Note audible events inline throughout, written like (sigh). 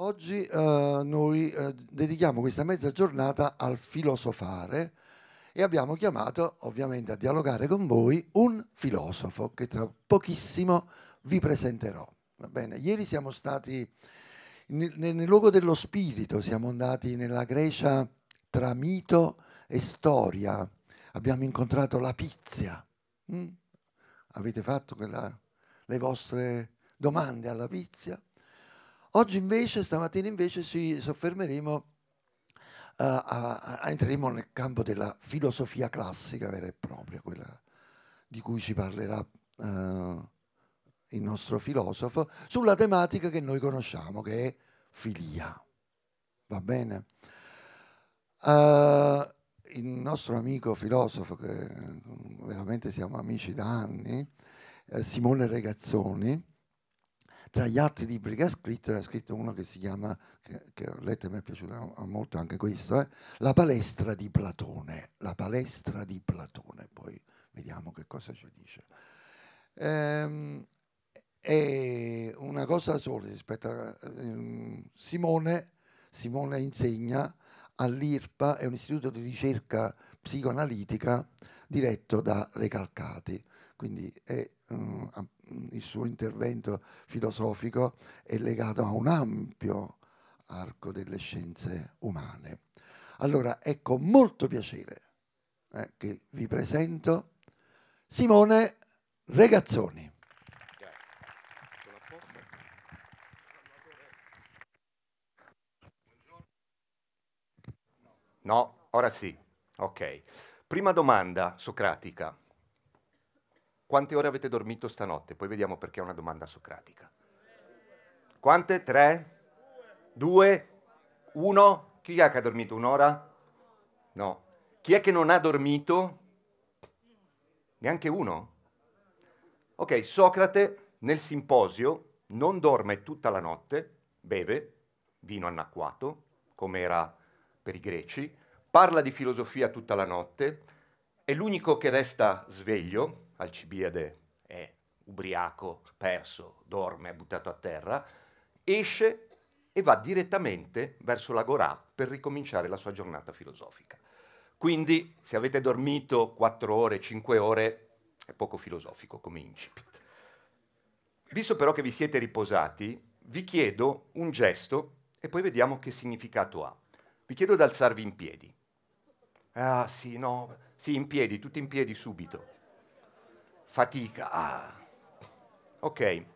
Oggi eh, noi eh, dedichiamo questa mezza giornata al filosofare e abbiamo chiamato ovviamente a dialogare con voi un filosofo che tra pochissimo vi presenterò. Va bene, ieri siamo stati nel, nel luogo dello spirito, siamo andati nella Grecia tra mito e storia, abbiamo incontrato la pizia. Mm? Avete fatto quella, le vostre domande alla pizia? Oggi invece, stamattina invece, ci soffermeremo, eh, a, a, entreremo nel campo della filosofia classica vera e propria, quella di cui ci parlerà eh, il nostro filosofo, sulla tematica che noi conosciamo, che è filia. Va bene? Eh, il nostro amico filosofo, che eh, veramente siamo amici da anni, eh, Simone Regazzoni, tra gli altri libri che ha scritto, ne ha scritto uno che si chiama, che, che ho letto e mi è piaciuto molto anche questo, eh? La palestra di Platone. La palestra di Platone, poi vediamo che cosa ci dice. Ehm, è una cosa sola rispetto a ehm, Simone, Simone insegna all'IRPA, è un istituto di ricerca psicoanalitica diretto da Recalcati, quindi è um, il suo intervento filosofico è legato a un ampio arco delle scienze umane. Allora, è con ecco molto piacere eh, che vi presento Simone Regazzoni. No, ora sì. Ok. Prima domanda socratica. Quante ore avete dormito stanotte? Poi vediamo perché è una domanda socratica. Quante? Tre? Due? Uno? Chi è che ha dormito un'ora? No. Chi è che non ha dormito? Neanche uno? Ok, Socrate nel simposio non dorme tutta la notte, beve vino anacquato, come era per i greci, parla di filosofia tutta la notte, è l'unico che resta sveglio Alcibiade è ubriaco, perso, dorme, è buttato a terra, esce e va direttamente verso l'Agorà per ricominciare la sua giornata filosofica. Quindi se avete dormito 4 ore, 5 ore, è poco filosofico come incipit. Visto però che vi siete riposati, vi chiedo un gesto e poi vediamo che significato ha. Vi chiedo di alzarvi in piedi. Ah sì, no, sì, in piedi, tutti in piedi subito fatica. Ah. Ok.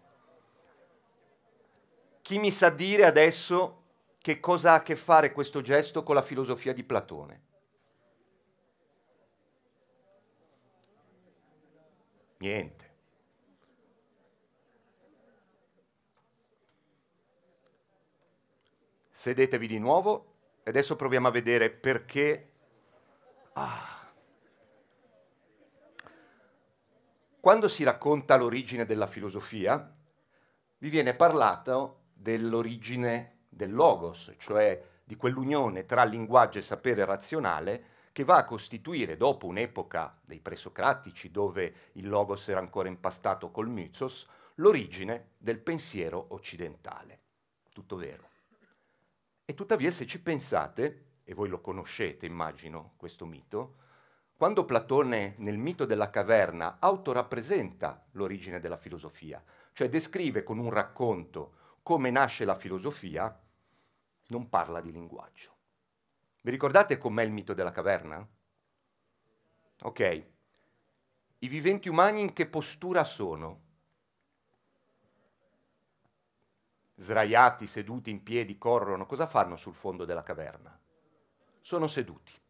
Chi mi sa dire adesso che cosa ha a che fare questo gesto con la filosofia di Platone? Niente. Sedetevi di nuovo e adesso proviamo a vedere perché... Ah. Quando si racconta l'origine della filosofia, vi viene parlato dell'origine del logos, cioè di quell'unione tra linguaggio e sapere razionale che va a costituire, dopo un'epoca dei presocratici, dove il logos era ancora impastato col mythos, l'origine del pensiero occidentale. Tutto vero. E tuttavia, se ci pensate, e voi lo conoscete, immagino, questo mito, quando Platone nel mito della caverna autorappresenta l'origine della filosofia, cioè descrive con un racconto come nasce la filosofia, non parla di linguaggio. Vi ricordate com'è il mito della caverna? Ok. I viventi umani in che postura sono? Sdraiati, seduti, in piedi, corrono, cosa fanno sul fondo della caverna? Sono seduti.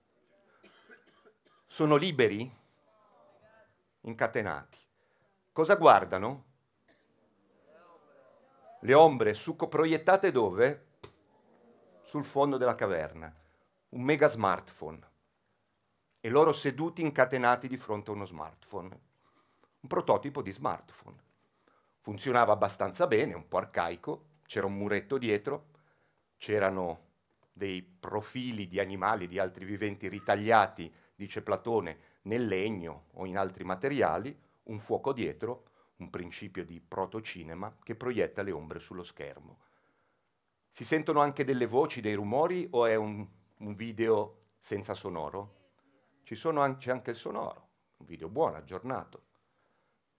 Sono liberi? Incatenati. Cosa guardano? Le ombre succo proiettate dove? Sul fondo della caverna. Un mega smartphone. E loro seduti incatenati di fronte a uno smartphone. Un prototipo di smartphone. Funzionava abbastanza bene, un po' arcaico, c'era un muretto dietro, c'erano dei profili di animali, di altri viventi ritagliati dice Platone, nel legno o in altri materiali, un fuoco dietro, un principio di protocinema che proietta le ombre sullo schermo. Si sentono anche delle voci, dei rumori o è un, un video senza sonoro? Anche, c'è anche il sonoro, un video buono, aggiornato.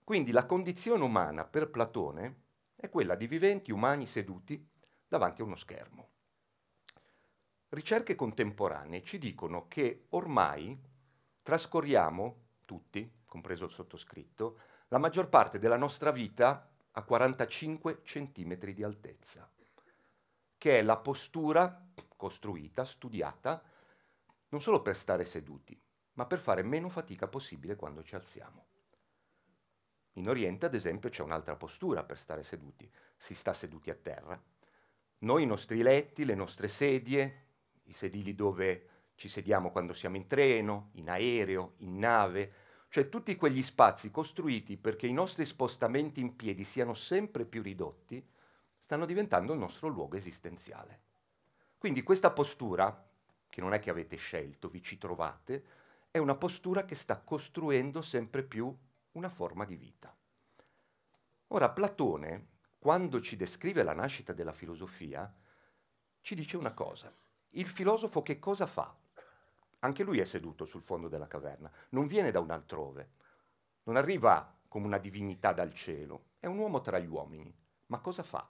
Quindi la condizione umana per Platone è quella di viventi umani seduti davanti a uno schermo ricerche contemporanee ci dicono che ormai trascorriamo, tutti, compreso il sottoscritto, la maggior parte della nostra vita a 45 cm di altezza, che è la postura costruita, studiata, non solo per stare seduti, ma per fare meno fatica possibile quando ci alziamo. In Oriente, ad esempio, c'è un'altra postura per stare seduti, si sta seduti a terra. Noi i nostri letti, le nostre sedie, i sedili dove ci sediamo quando siamo in treno, in aereo, in nave, cioè tutti quegli spazi costruiti perché i nostri spostamenti in piedi siano sempre più ridotti, stanno diventando il nostro luogo esistenziale. Quindi questa postura, che non è che avete scelto, vi ci trovate, è una postura che sta costruendo sempre più una forma di vita. Ora, Platone, quando ci descrive la nascita della filosofia, ci dice una cosa. Il filosofo che cosa fa? Anche lui è seduto sul fondo della caverna, non viene da un altrove, non arriva come una divinità dal cielo, è un uomo tra gli uomini, ma cosa fa?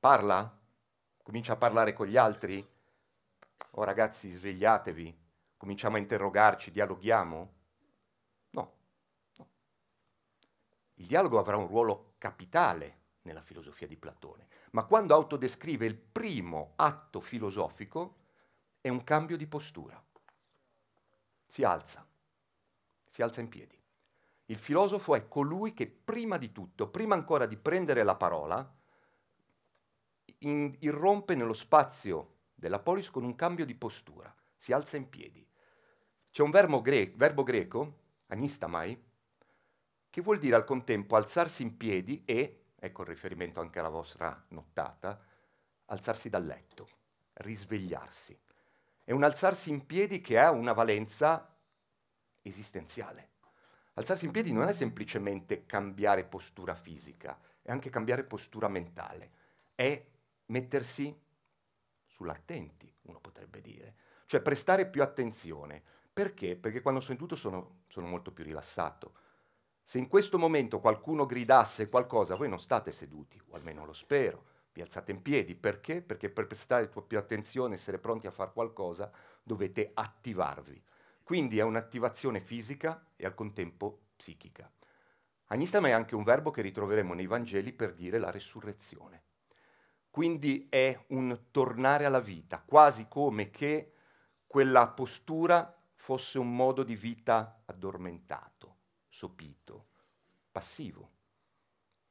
Parla? Comincia a parlare con gli altri? Oh ragazzi, svegliatevi, cominciamo a interrogarci, dialoghiamo? No. no. Il dialogo avrà un ruolo capitale nella filosofia di Platone, ma quando autodescrive il primo atto filosofico è un cambio di postura. Si alza, si alza in piedi. Il filosofo è colui che prima di tutto, prima ancora di prendere la parola, in, irrompe nello spazio della polis con un cambio di postura, si alza in piedi. C'è un verbo, gre- verbo greco, anistamai, che vuol dire al contempo alzarsi in piedi e ecco il riferimento anche alla vostra nottata, alzarsi dal letto, risvegliarsi. È un alzarsi in piedi che ha una valenza esistenziale. Alzarsi in piedi non è semplicemente cambiare postura fisica, è anche cambiare postura mentale, è mettersi sull'attenti, uno potrebbe dire, cioè prestare più attenzione. Perché? Perché quando sono seduto sono, sono molto più rilassato se in questo momento qualcuno gridasse qualcosa, voi non state seduti, o almeno lo spero, vi alzate in piedi. Perché? Perché per prestare più attenzione, essere pronti a fare qualcosa, dovete attivarvi. Quindi è un'attivazione fisica e al contempo psichica. Agnistama è anche un verbo che ritroveremo nei Vangeli per dire la resurrezione. Quindi è un tornare alla vita, quasi come che quella postura fosse un modo di vita addormentato sopito, passivo.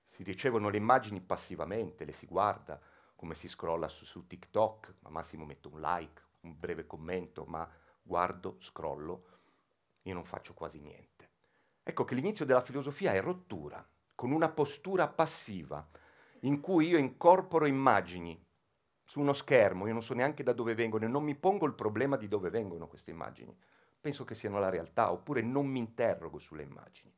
Si ricevono le immagini passivamente, le si guarda, come si scrolla su, su TikTok, ma massimo metto un like, un breve commento, ma guardo, scrollo, io non faccio quasi niente. Ecco che l'inizio della filosofia è rottura, con una postura passiva, in cui io incorporo immagini su uno schermo, io non so neanche da dove vengono e non mi pongo il problema di dove vengono queste immagini penso che siano la realtà, oppure non mi interrogo sulle immagini.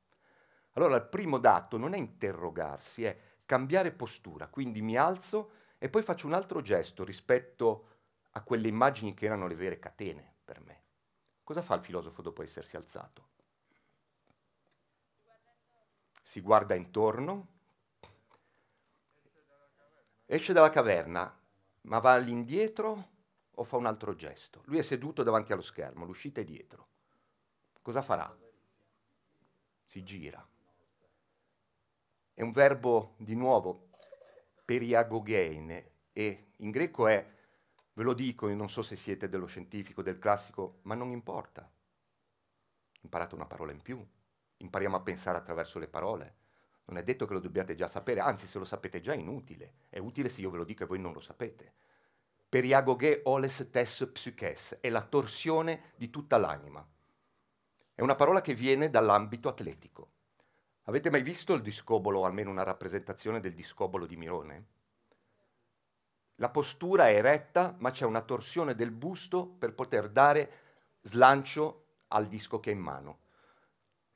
Allora il primo dato non è interrogarsi, è cambiare postura, quindi mi alzo e poi faccio un altro gesto rispetto a quelle immagini che erano le vere catene per me. Cosa fa il filosofo dopo essersi alzato? Si guarda intorno, esce dalla caverna, ma va all'indietro o fa un altro gesto. Lui è seduto davanti allo schermo, l'uscita è dietro. Cosa farà? Si gira. È un verbo di nuovo periagogeine e in greco è, ve lo dico, io non so se siete dello scientifico, del classico, ma non importa. Imparate una parola in più, impariamo a pensare attraverso le parole. Non è detto che lo dobbiate già sapere, anzi se lo sapete già è inutile. È utile se io ve lo dico e voi non lo sapete Periagoghe oles tes psyches, è la torsione di tutta l'anima. È una parola che viene dall'ambito atletico. Avete mai visto il discobolo, o almeno una rappresentazione del discobolo di Mirone? La postura è retta, ma c'è una torsione del busto per poter dare slancio al disco che è in mano.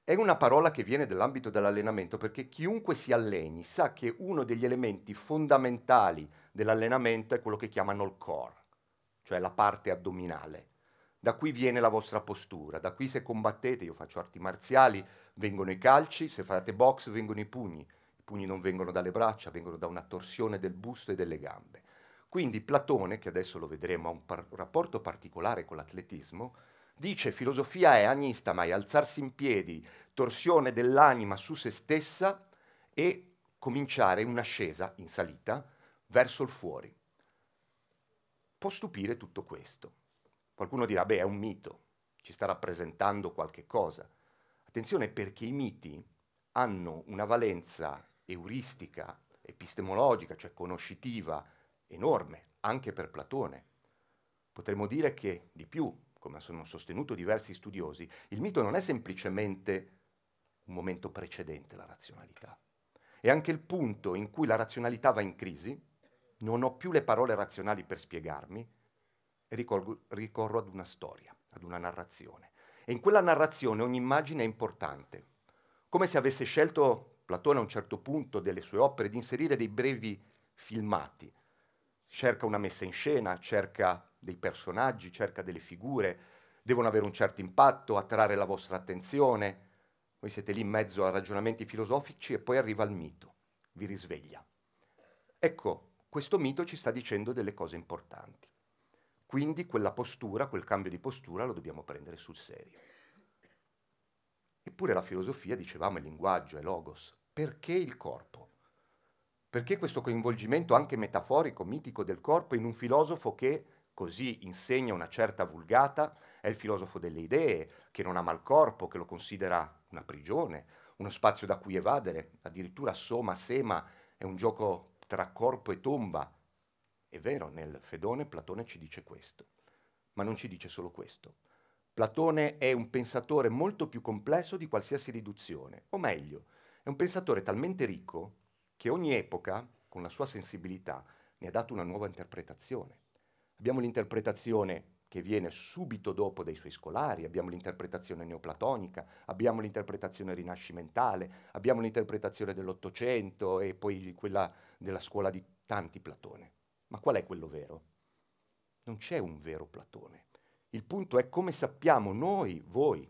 È una parola che viene dall'ambito dell'allenamento perché chiunque si alleni sa che uno degli elementi fondamentali dell'allenamento è quello che chiamano il core, cioè la parte addominale. Da qui viene la vostra postura, da qui se combattete, io faccio arti marziali, vengono i calci, se fate box vengono i pugni, i pugni non vengono dalle braccia, vengono da una torsione del busto e delle gambe. Quindi Platone, che adesso lo vedremo, ha un par- rapporto particolare con l'atletismo, Dice filosofia è agnista, agnistamai, alzarsi in piedi, torsione dell'anima su se stessa e cominciare un'ascesa in salita verso il fuori. Può stupire tutto questo. Qualcuno dirà, beh, è un mito, ci sta rappresentando qualche cosa. Attenzione perché i miti hanno una valenza euristica, epistemologica, cioè conoscitiva, enorme, anche per Platone. Potremmo dire che di più, come hanno sostenuto diversi studiosi, il mito non è semplicemente un momento precedente la razionalità. È anche il punto in cui la razionalità va in crisi, non ho più le parole razionali per spiegarmi, e ricorgo, ricorro ad una storia, ad una narrazione. E in quella narrazione ogni immagine è importante, come se avesse scelto Platone a un certo punto delle sue opere di inserire dei brevi filmati, cerca una messa in scena, cerca dei personaggi, cerca delle figure, devono avere un certo impatto, attrarre la vostra attenzione. Voi siete lì in mezzo a ragionamenti filosofici e poi arriva il mito, vi risveglia. Ecco, questo mito ci sta dicendo delle cose importanti. Quindi quella postura, quel cambio di postura lo dobbiamo prendere sul serio. Eppure la filosofia, dicevamo, è linguaggio, è logos. Perché il corpo? Perché questo coinvolgimento anche metaforico, mitico del corpo in un filosofo che così insegna una certa vulgata, è il filosofo delle idee, che non ama il corpo, che lo considera una prigione, uno spazio da cui evadere, addirittura soma, sema, è un gioco tra corpo e tomba. È vero, nel Fedone Platone ci dice questo, ma non ci dice solo questo. Platone è un pensatore molto più complesso di qualsiasi riduzione, o meglio, è un pensatore talmente ricco che ogni epoca, con la sua sensibilità, ne ha dato una nuova interpretazione. Abbiamo l'interpretazione che viene subito dopo dai suoi scolari, abbiamo l'interpretazione neoplatonica, abbiamo l'interpretazione rinascimentale, abbiamo l'interpretazione dell'Ottocento e poi quella della scuola di tanti Platone. Ma qual è quello vero? Non c'è un vero Platone. Il punto è come sappiamo noi, voi,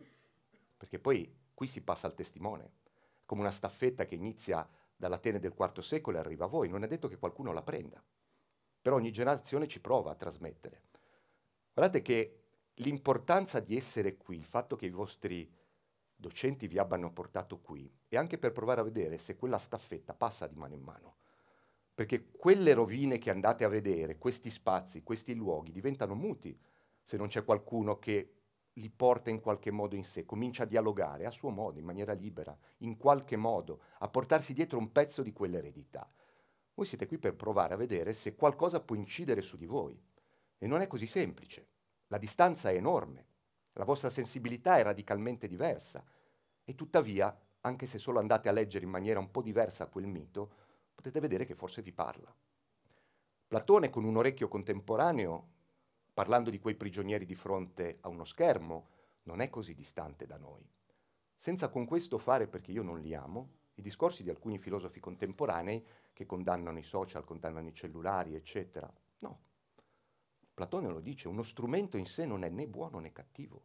perché poi qui si passa al testimone, come una staffetta che inizia dall'Atene del IV secolo e arriva a voi, non è detto che qualcuno la prenda, però ogni generazione ci prova a trasmettere. Guardate che l'importanza di essere qui, il fatto che i vostri docenti vi abbiano portato qui, è anche per provare a vedere se quella staffetta passa di mano in mano. Perché quelle rovine che andate a vedere, questi spazi, questi luoghi diventano muti se non c'è qualcuno che li porta in qualche modo in sé, comincia a dialogare a suo modo, in maniera libera, in qualche modo, a portarsi dietro un pezzo di quell'eredità. Voi siete qui per provare a vedere se qualcosa può incidere su di voi. E non è così semplice. La distanza è enorme, la vostra sensibilità è radicalmente diversa. E tuttavia, anche se solo andate a leggere in maniera un po' diversa quel mito, potete vedere che forse vi parla. Platone con un orecchio contemporaneo parlando di quei prigionieri di fronte a uno schermo, non è così distante da noi. Senza con questo fare, perché io non li amo, i discorsi di alcuni filosofi contemporanei che condannano i social, condannano i cellulari, eccetera. No. Platone lo dice, uno strumento in sé non è né buono né cattivo.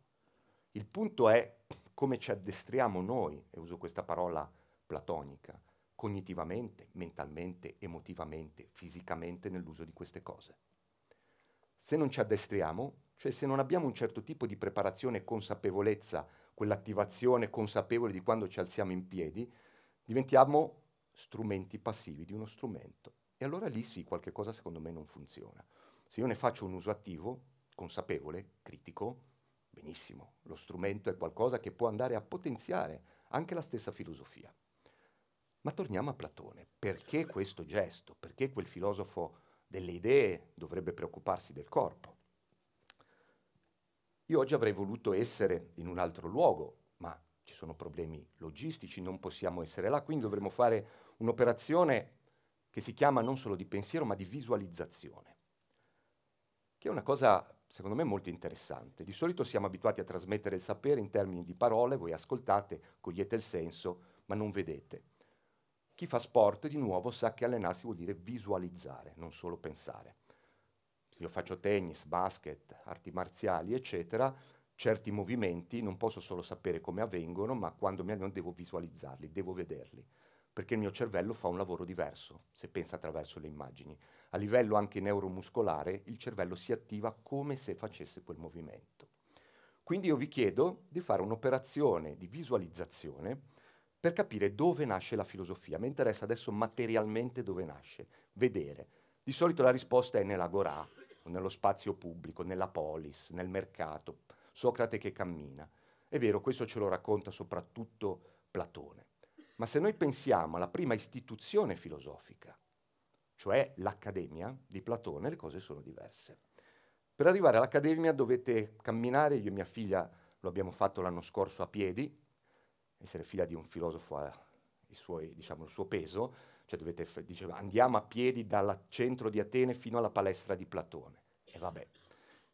Il punto è come ci addestriamo noi, e uso questa parola platonica, cognitivamente, mentalmente, emotivamente, fisicamente nell'uso di queste cose. Se non ci addestriamo, cioè se non abbiamo un certo tipo di preparazione e consapevolezza, quell'attivazione consapevole di quando ci alziamo in piedi, diventiamo strumenti passivi di uno strumento. E allora lì sì, qualche cosa secondo me non funziona. Se io ne faccio un uso attivo, consapevole, critico, benissimo, lo strumento è qualcosa che può andare a potenziare anche la stessa filosofia. Ma torniamo a Platone. Perché questo gesto? Perché quel filosofo delle idee, dovrebbe preoccuparsi del corpo. Io oggi avrei voluto essere in un altro luogo, ma ci sono problemi logistici, non possiamo essere là, quindi dovremmo fare un'operazione che si chiama non solo di pensiero, ma di visualizzazione, che è una cosa secondo me molto interessante. Di solito siamo abituati a trasmettere il sapere in termini di parole, voi ascoltate, cogliete il senso, ma non vedete. Chi fa sport di nuovo sa che allenarsi vuol dire visualizzare, non solo pensare. Se io faccio tennis, basket, arti marziali, eccetera, certi movimenti non posso solo sapere come avvengono, ma quando mi alleno devo visualizzarli, devo vederli, perché il mio cervello fa un lavoro diverso se pensa attraverso le immagini. A livello anche neuromuscolare il cervello si attiva come se facesse quel movimento. Quindi io vi chiedo di fare un'operazione di visualizzazione per capire dove nasce la filosofia. Mi interessa adesso materialmente dove nasce, vedere. Di solito la risposta è nell'agorà, nello spazio pubblico, nella polis, nel mercato, Socrate che cammina. È vero, questo ce lo racconta soprattutto Platone. Ma se noi pensiamo alla prima istituzione filosofica, cioè l'Accademia di Platone, le cose sono diverse. Per arrivare all'Accademia dovete camminare, io e mia figlia lo abbiamo fatto l'anno scorso a piedi, essere figlia di un filosofo ha suoi, diciamo, il suo peso, cioè dovete, f- diceva, andiamo a piedi dal centro di Atene fino alla palestra di Platone. E vabbè.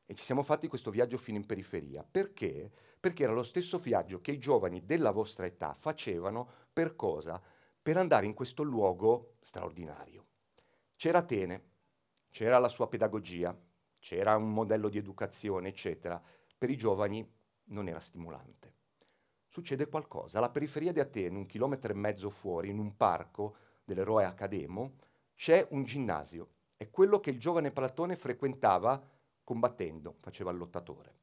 E ci siamo fatti questo viaggio fino in periferia. Perché? Perché era lo stesso viaggio che i giovani della vostra età facevano per cosa? Per andare in questo luogo straordinario. C'era Atene, c'era la sua pedagogia, c'era un modello di educazione, eccetera. Per i giovani non era stimolante succede qualcosa. Alla periferia di Atene, un chilometro e mezzo fuori, in un parco dell'eroe Academo, c'è un ginnasio. È quello che il giovane Platone frequentava combattendo, faceva il lottatore.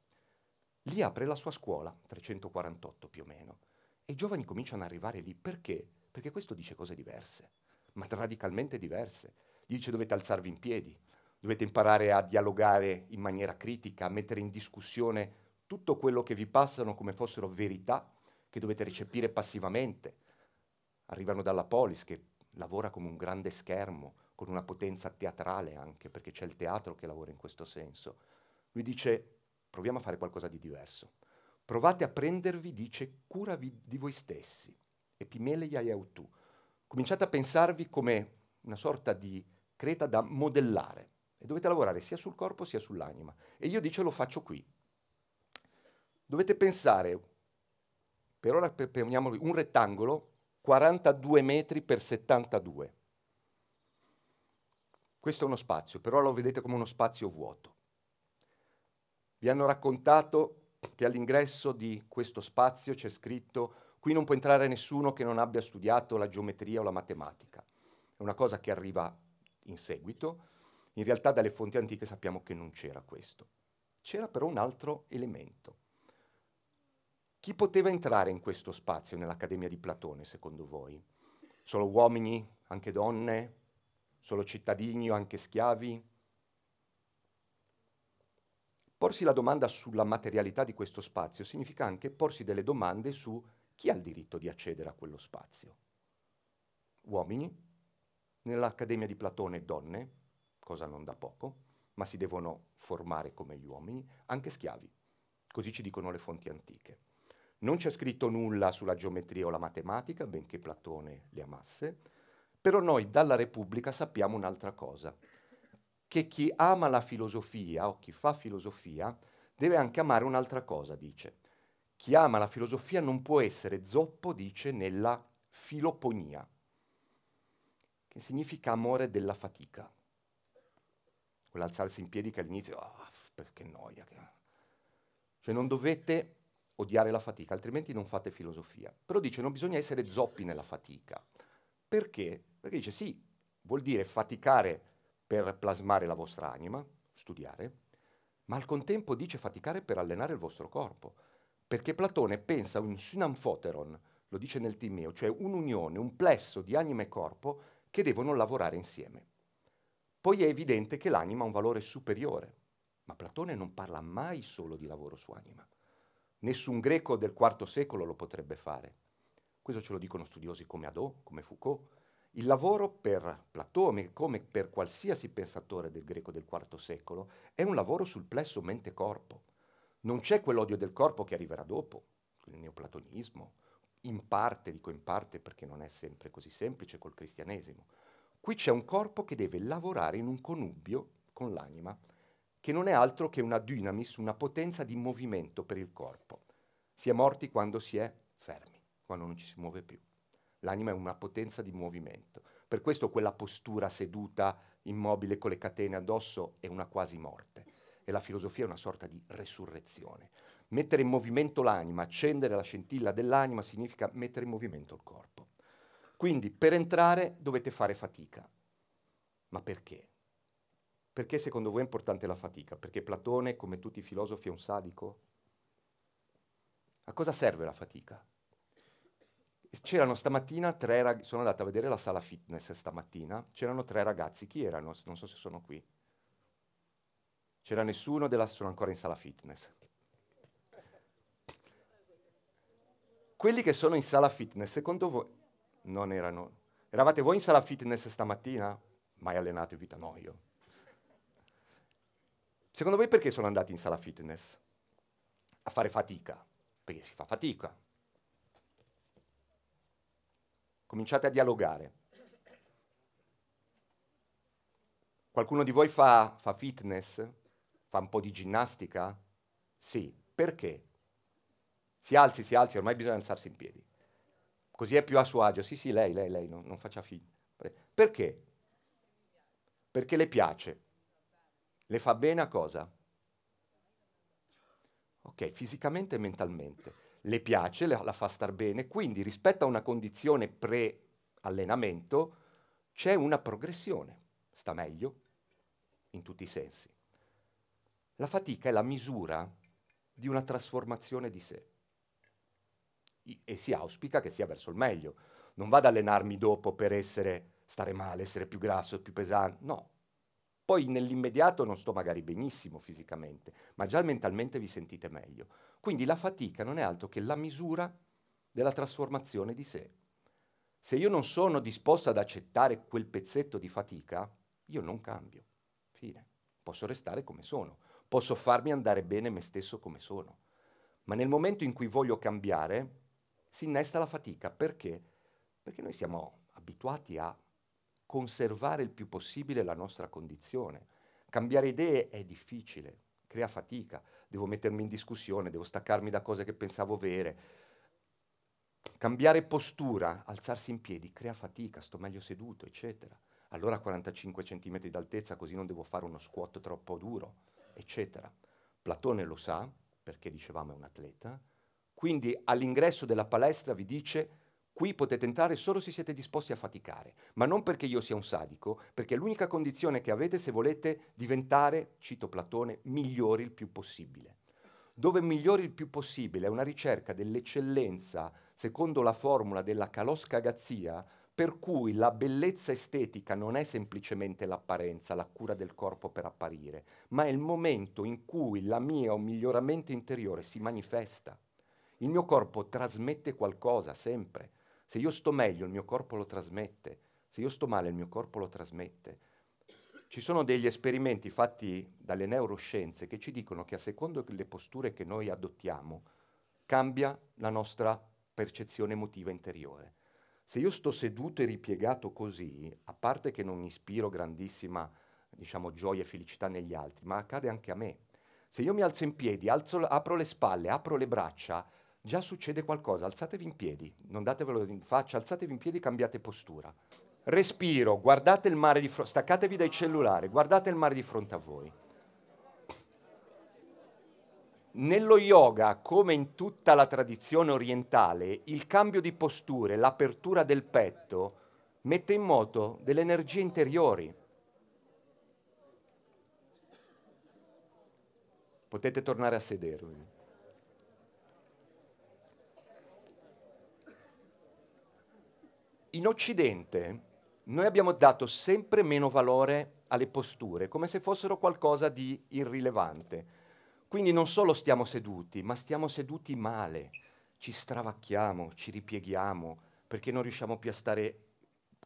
Lì apre la sua scuola, 348 più o meno, e i giovani cominciano ad arrivare lì. Perché? Perché questo dice cose diverse, ma radicalmente diverse. Gli dice dovete alzarvi in piedi, dovete imparare a dialogare in maniera critica, a mettere in discussione tutto quello che vi passano come fossero verità che dovete recepire passivamente, arrivano dalla Polis che lavora come un grande schermo, con una potenza teatrale anche, perché c'è il teatro che lavora in questo senso. Lui dice proviamo a fare qualcosa di diverso. Provate a prendervi, dice, cura vi, di voi stessi. Epimele e autù. Cominciate a pensarvi come una sorta di creta da modellare e dovete lavorare sia sul corpo sia sull'anima. E io dice lo faccio qui. Dovete pensare per ora prendiamo un rettangolo 42 metri per 72. Questo è uno spazio, però lo vedete come uno spazio vuoto. Vi hanno raccontato che all'ingresso di questo spazio c'è scritto qui non può entrare nessuno che non abbia studiato la geometria o la matematica. È una cosa che arriva in seguito. In realtà dalle fonti antiche sappiamo che non c'era questo. C'era però un altro elemento. Chi poteva entrare in questo spazio nell'Accademia di Platone, secondo voi? Solo uomini, anche donne? Solo cittadini o anche schiavi? Porsi la domanda sulla materialità di questo spazio significa anche porsi delle domande su chi ha il diritto di accedere a quello spazio. Uomini, nell'Accademia di Platone donne, cosa non da poco, ma si devono formare come gli uomini, anche schiavi. Così ci dicono le fonti antiche. Non c'è scritto nulla sulla geometria o la matematica, benché Platone le amasse, però noi dalla Repubblica sappiamo un'altra cosa, che chi ama la filosofia o chi fa filosofia deve anche amare un'altra cosa, dice. Chi ama la filosofia non può essere zoppo, dice, nella filoponia, che significa amore della fatica. Quell'alzarsi in piedi che all'inizio, oh, perché noia. Cioè non dovete odiare la fatica, altrimenti non fate filosofia. Però dice non bisogna essere zoppi nella fatica. Perché? Perché dice sì, vuol dire faticare per plasmare la vostra anima, studiare, ma al contempo dice faticare per allenare il vostro corpo. Perché Platone pensa un synamfoteron, lo dice nel Timeo, cioè un'unione, un plesso di anima e corpo che devono lavorare insieme. Poi è evidente che l'anima ha un valore superiore, ma Platone non parla mai solo di lavoro su anima Nessun greco del IV secolo lo potrebbe fare. Questo ce lo dicono studiosi come Adot, come Foucault. Il lavoro per Platone, come per qualsiasi pensatore del greco del IV secolo, è un lavoro sul plesso mente-corpo. Non c'è quell'odio del corpo che arriverà dopo, il neoplatonismo, in parte, dico in parte perché non è sempre così semplice col cristianesimo. Qui c'è un corpo che deve lavorare in un connubio con l'anima che non è altro che una dynamis, una potenza di movimento per il corpo. Si è morti quando si è fermi, quando non ci si muove più. L'anima è una potenza di movimento. Per questo quella postura seduta, immobile, con le catene addosso, è una quasi morte. E la filosofia è una sorta di resurrezione. Mettere in movimento l'anima, accendere la scintilla dell'anima, significa mettere in movimento il corpo. Quindi per entrare dovete fare fatica. Ma perché? Perché secondo voi è importante la fatica? Perché Platone, come tutti i filosofi, è un sadico? A cosa serve la fatica? C'erano stamattina tre ragazzi, sono andato a vedere la sala fitness stamattina, c'erano tre ragazzi, chi erano? Non so se sono qui. C'era nessuno della, sono ancora in sala fitness. Quelli che sono in sala fitness, secondo voi, non erano, eravate voi in sala fitness stamattina? Mai allenatevi da no io. Secondo voi perché sono andati in sala fitness? A fare fatica, perché si fa fatica. Cominciate a dialogare. Qualcuno di voi fa, fa fitness? Fa un po' di ginnastica? Sì, perché? Si alzi, si alzi, ormai bisogna alzarsi in piedi. Così è più a suo agio. Sì, sì, lei, lei, lei, non, non faccia finta. Perché? Perché le piace le fa bene a cosa? Ok, fisicamente e mentalmente. Le piace, le, la fa star bene, quindi rispetto a una condizione pre-allenamento c'è una progressione, sta meglio in tutti i sensi. La fatica è la misura di una trasformazione di sé I, e si auspica che sia verso il meglio. Non vado ad allenarmi dopo per essere, stare male, essere più grasso, più pesante, no, poi nell'immediato non sto magari benissimo fisicamente, ma già mentalmente vi sentite meglio. Quindi la fatica non è altro che la misura della trasformazione di sé. Se io non sono disposto ad accettare quel pezzetto di fatica, io non cambio. Fine. Posso restare come sono, posso farmi andare bene me stesso come sono. Ma nel momento in cui voglio cambiare, si innesta la fatica. Perché? Perché noi siamo abituati a conservare il più possibile la nostra condizione. Cambiare idee è difficile, crea fatica, devo mettermi in discussione, devo staccarmi da cose che pensavo vere. Cambiare postura, alzarsi in piedi, crea fatica, sto meglio seduto, eccetera. Allora 45 cm d'altezza, così non devo fare uno squat troppo duro, eccetera. Platone lo sa, perché dicevamo è un atleta. Quindi all'ingresso della palestra vi dice Qui potete entrare solo se siete disposti a faticare, ma non perché io sia un sadico, perché è l'unica condizione che avete se volete diventare, cito Platone, migliori il più possibile. Dove migliori il più possibile è una ricerca dell'eccellenza secondo la formula della calosca Gazzia, per cui la bellezza estetica non è semplicemente l'apparenza, la cura del corpo per apparire, ma è il momento in cui la mia o miglioramento interiore si manifesta. Il mio corpo trasmette qualcosa sempre se io sto meglio, il mio corpo lo trasmette. Se io sto male, il mio corpo lo trasmette. Ci sono degli esperimenti fatti dalle neuroscienze che ci dicono che a secondo delle posture che noi adottiamo cambia la nostra percezione emotiva interiore. Se io sto seduto e ripiegato così, a parte che non ispiro grandissima diciamo, gioia e felicità negli altri, ma accade anche a me. Se io mi alzo in piedi, alzo, apro le spalle, apro le braccia, già succede qualcosa, alzatevi in piedi, non datevelo in faccia, alzatevi in piedi, cambiate postura. Respiro, guardate il mare di fronte, staccatevi dai cellulari, guardate il mare di fronte a voi. Nello yoga, come in tutta la tradizione orientale, il cambio di posture, l'apertura del petto, mette in moto delle energie interiori. Potete tornare a sedervi. in Occidente noi abbiamo dato sempre meno valore alle posture, come se fossero qualcosa di irrilevante. Quindi non solo stiamo seduti, ma stiamo seduti male, ci stravacchiamo, ci ripieghiamo, perché non riusciamo più a stare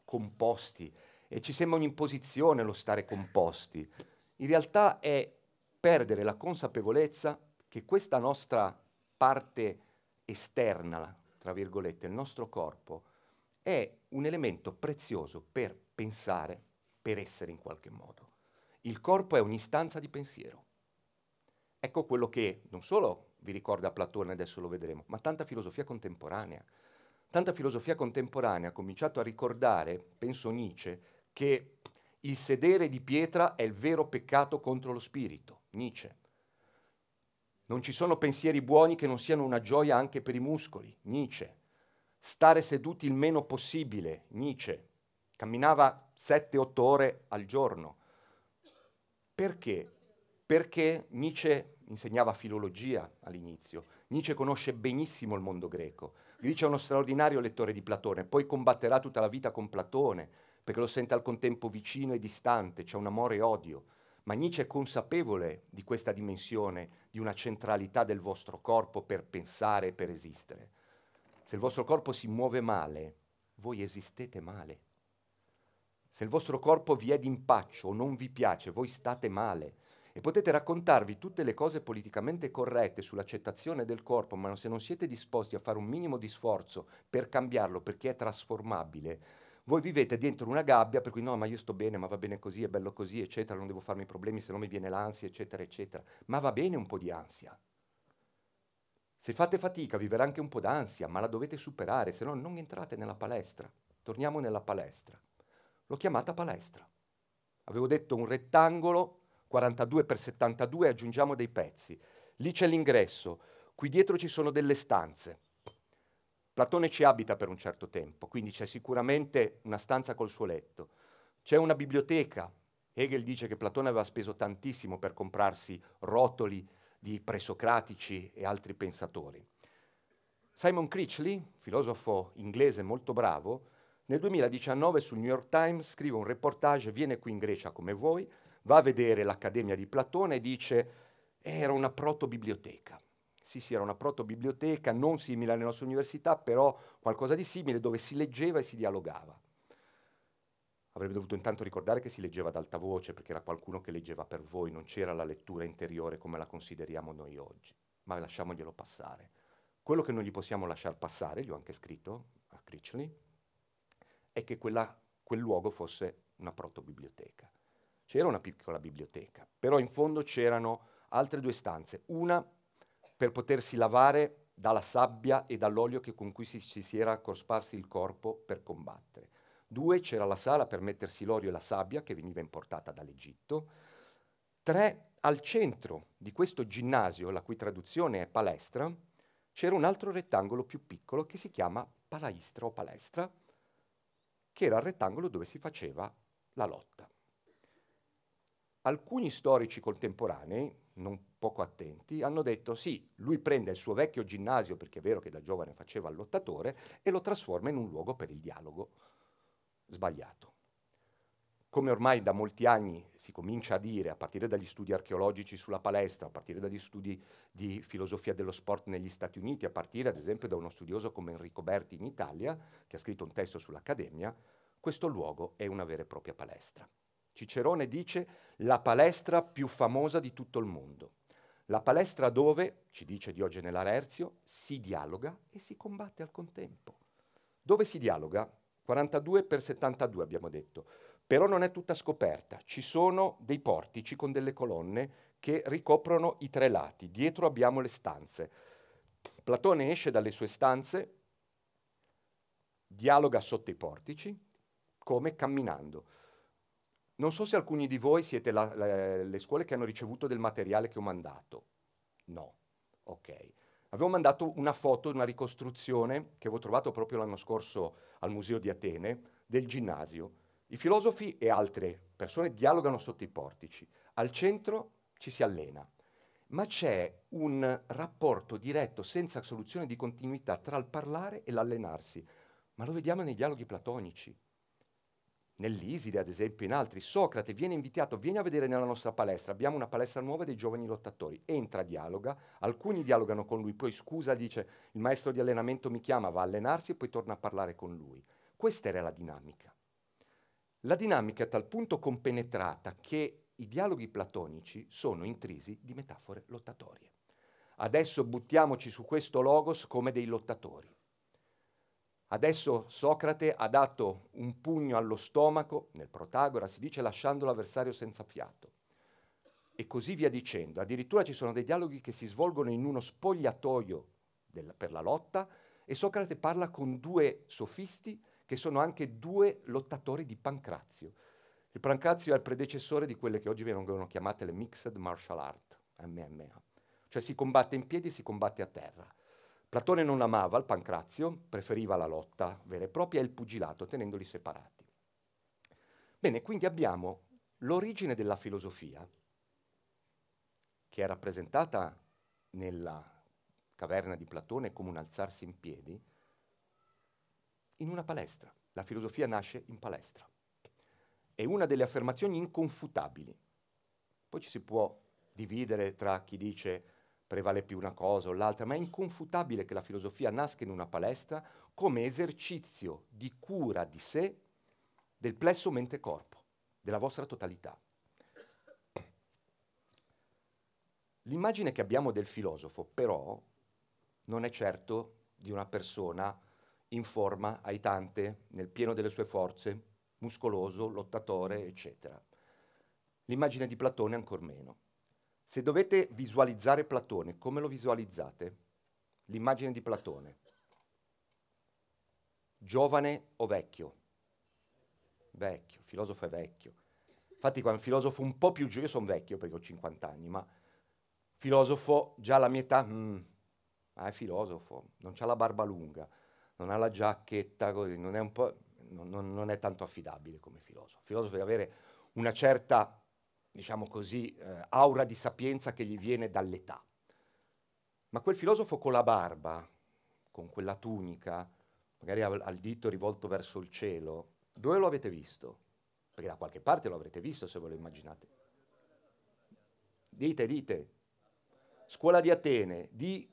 composti e ci sembra un'imposizione lo stare composti. In realtà è perdere la consapevolezza che questa nostra parte esterna, tra virgolette, il nostro corpo, è un elemento prezioso per pensare, per essere in qualche modo. Il corpo è un'istanza di pensiero. Ecco quello che non solo vi ricorda Platone, adesso lo vedremo, ma tanta filosofia contemporanea. Tanta filosofia contemporanea ha cominciato a ricordare, penso Nietzsche, che il sedere di pietra è il vero peccato contro lo spirito. Nietzsche. Non ci sono pensieri buoni che non siano una gioia anche per i muscoli. Nietzsche stare seduti il meno possibile, Nietzsche, camminava 7-8 ore al giorno. Perché? Perché Nietzsche insegnava filologia all'inizio, Nietzsche conosce benissimo il mondo greco, Nietzsche è uno straordinario lettore di Platone, poi combatterà tutta la vita con Platone, perché lo sente al contempo vicino e distante, c'è un amore e odio, ma Nietzsche è consapevole di questa dimensione, di una centralità del vostro corpo per pensare e per esistere. Se il vostro corpo si muove male, voi esistete male. Se il vostro corpo vi è d'impaccio o non vi piace, voi state male. E potete raccontarvi tutte le cose politicamente corrette sull'accettazione del corpo, ma se non siete disposti a fare un minimo di sforzo per cambiarlo, perché è trasformabile, voi vivete dentro una gabbia per cui no, ma io sto bene, ma va bene così, è bello così, eccetera, non devo farmi problemi, se no mi viene l'ansia, eccetera, eccetera. Ma va bene un po' di ansia. Se fate fatica, vi verrà anche un po' d'ansia, ma la dovete superare, se no non entrate nella palestra. Torniamo nella palestra. L'ho chiamata palestra. Avevo detto un rettangolo 42 x 72, aggiungiamo dei pezzi. Lì c'è l'ingresso, qui dietro ci sono delle stanze. Platone ci abita per un certo tempo, quindi c'è sicuramente una stanza col suo letto. C'è una biblioteca. Hegel dice che Platone aveva speso tantissimo per comprarsi rotoli di presocratici e altri pensatori. Simon Critchley, filosofo inglese molto bravo, nel 2019 sul New York Times scrive un reportage, viene qui in Grecia come voi, va a vedere l'Accademia di Platone e dice era una protobiblioteca. Sì, sì, era una protobiblioteca non simile alle nostre università, però qualcosa di simile dove si leggeva e si dialogava. Avrebbe dovuto intanto ricordare che si leggeva ad alta voce perché era qualcuno che leggeva per voi, non c'era la lettura interiore come la consideriamo noi oggi, ma lasciamoglielo passare. Quello che non gli possiamo lasciar passare, gli ho anche scritto a Critchley, è che quella, quel luogo fosse una protobiblioteca. C'era una piccola biblioteca, però in fondo c'erano altre due stanze, una per potersi lavare dalla sabbia e dall'olio con cui si, si era cosparsi il corpo per combattere, Due, c'era la sala per mettersi l'olio e la sabbia che veniva importata dall'Egitto. Tre, al centro di questo ginnasio, la cui traduzione è palestra, c'era un altro rettangolo più piccolo che si chiama palaistra o palestra, che era il rettangolo dove si faceva la lotta. Alcuni storici contemporanei, non poco attenti, hanno detto sì, lui prende il suo vecchio ginnasio, perché è vero che da giovane faceva il lottatore, e lo trasforma in un luogo per il dialogo sbagliato. Come ormai da molti anni si comincia a dire, a partire dagli studi archeologici sulla palestra, a partire dagli studi di filosofia dello sport negli Stati Uniti, a partire ad esempio da uno studioso come Enrico Berti in Italia, che ha scritto un testo sull'Accademia, questo luogo è una vera e propria palestra. Cicerone dice la palestra più famosa di tutto il mondo. La palestra dove, ci dice Diogene Larerzio, si dialoga e si combatte al contempo. Dove si dialoga? 42 per 72 abbiamo detto, però non è tutta scoperta, ci sono dei portici con delle colonne che ricoprono i tre lati, dietro abbiamo le stanze. Platone esce dalle sue stanze, dialoga sotto i portici, come camminando. Non so se alcuni di voi siete la, la, le scuole che hanno ricevuto del materiale che ho mandato. No, ok. Avevo mandato una foto, una ricostruzione che avevo trovato proprio l'anno scorso al Museo di Atene, del ginnasio. I filosofi e altre persone dialogano sotto i portici, al centro ci si allena, ma c'è un rapporto diretto, senza soluzione di continuità, tra il parlare e l'allenarsi. Ma lo vediamo nei dialoghi platonici, nell'Iside, ad esempio, in altri, Socrate viene invitato, vieni a vedere nella nostra palestra, abbiamo una palestra nuova dei giovani lottatori, entra, dialoga, alcuni dialogano con lui, poi scusa, dice, il maestro di allenamento mi chiama, va a allenarsi e poi torna a parlare con lui. Questa era la dinamica. La dinamica è a tal punto compenetrata che i dialoghi platonici sono intrisi di metafore lottatorie. Adesso buttiamoci su questo logos come dei lottatori. Adesso Socrate ha dato un pugno allo stomaco, nel Protagora si dice, lasciando l'avversario senza fiato. E così via dicendo. Addirittura ci sono dei dialoghi che si svolgono in uno spogliatoio del, per la lotta e Socrate parla con due sofisti che sono anche due lottatori di Pancrazio. Il Pancrazio è il predecessore di quelle che oggi vengono chiamate le Mixed Martial Art, MMA. Cioè si combatte in piedi e si combatte a terra. Platone non amava il pancrazio, preferiva la lotta vera e propria e il pugilato, tenendoli separati. Bene, quindi abbiamo l'origine della filosofia, che è rappresentata nella caverna di Platone come un alzarsi in piedi, in una palestra. La filosofia nasce in palestra. È una delle affermazioni inconfutabili. Poi ci si può dividere tra chi dice prevale più una cosa o l'altra, ma è inconfutabile che la filosofia nasca in una palestra come esercizio di cura di sé del plesso mente-corpo, della vostra totalità. L'immagine che abbiamo del filosofo, però, non è certo di una persona in forma, aitante, nel pieno delle sue forze, muscoloso, lottatore, eccetera. L'immagine di Platone ancor meno. Se dovete visualizzare Platone, come lo visualizzate? L'immagine di Platone. Giovane o vecchio? Vecchio, il filosofo è vecchio. Infatti quando il filosofo un po' più giovane, io sono vecchio perché ho 50 anni, ma filosofo già alla mia età, mm, è filosofo, non ha la barba lunga, non ha la giacchetta, così, non, è non, non, non è tanto affidabile come filosofo. Il filosofo deve avere una certa diciamo così, eh, aura di sapienza che gli viene dall'età. Ma quel filosofo con la barba, con quella tunica, magari al, al dito rivolto verso il cielo, dove lo avete visto? Perché da qualche parte lo avrete visto se ve lo immaginate. Dite, dite. Scuola di Atene, di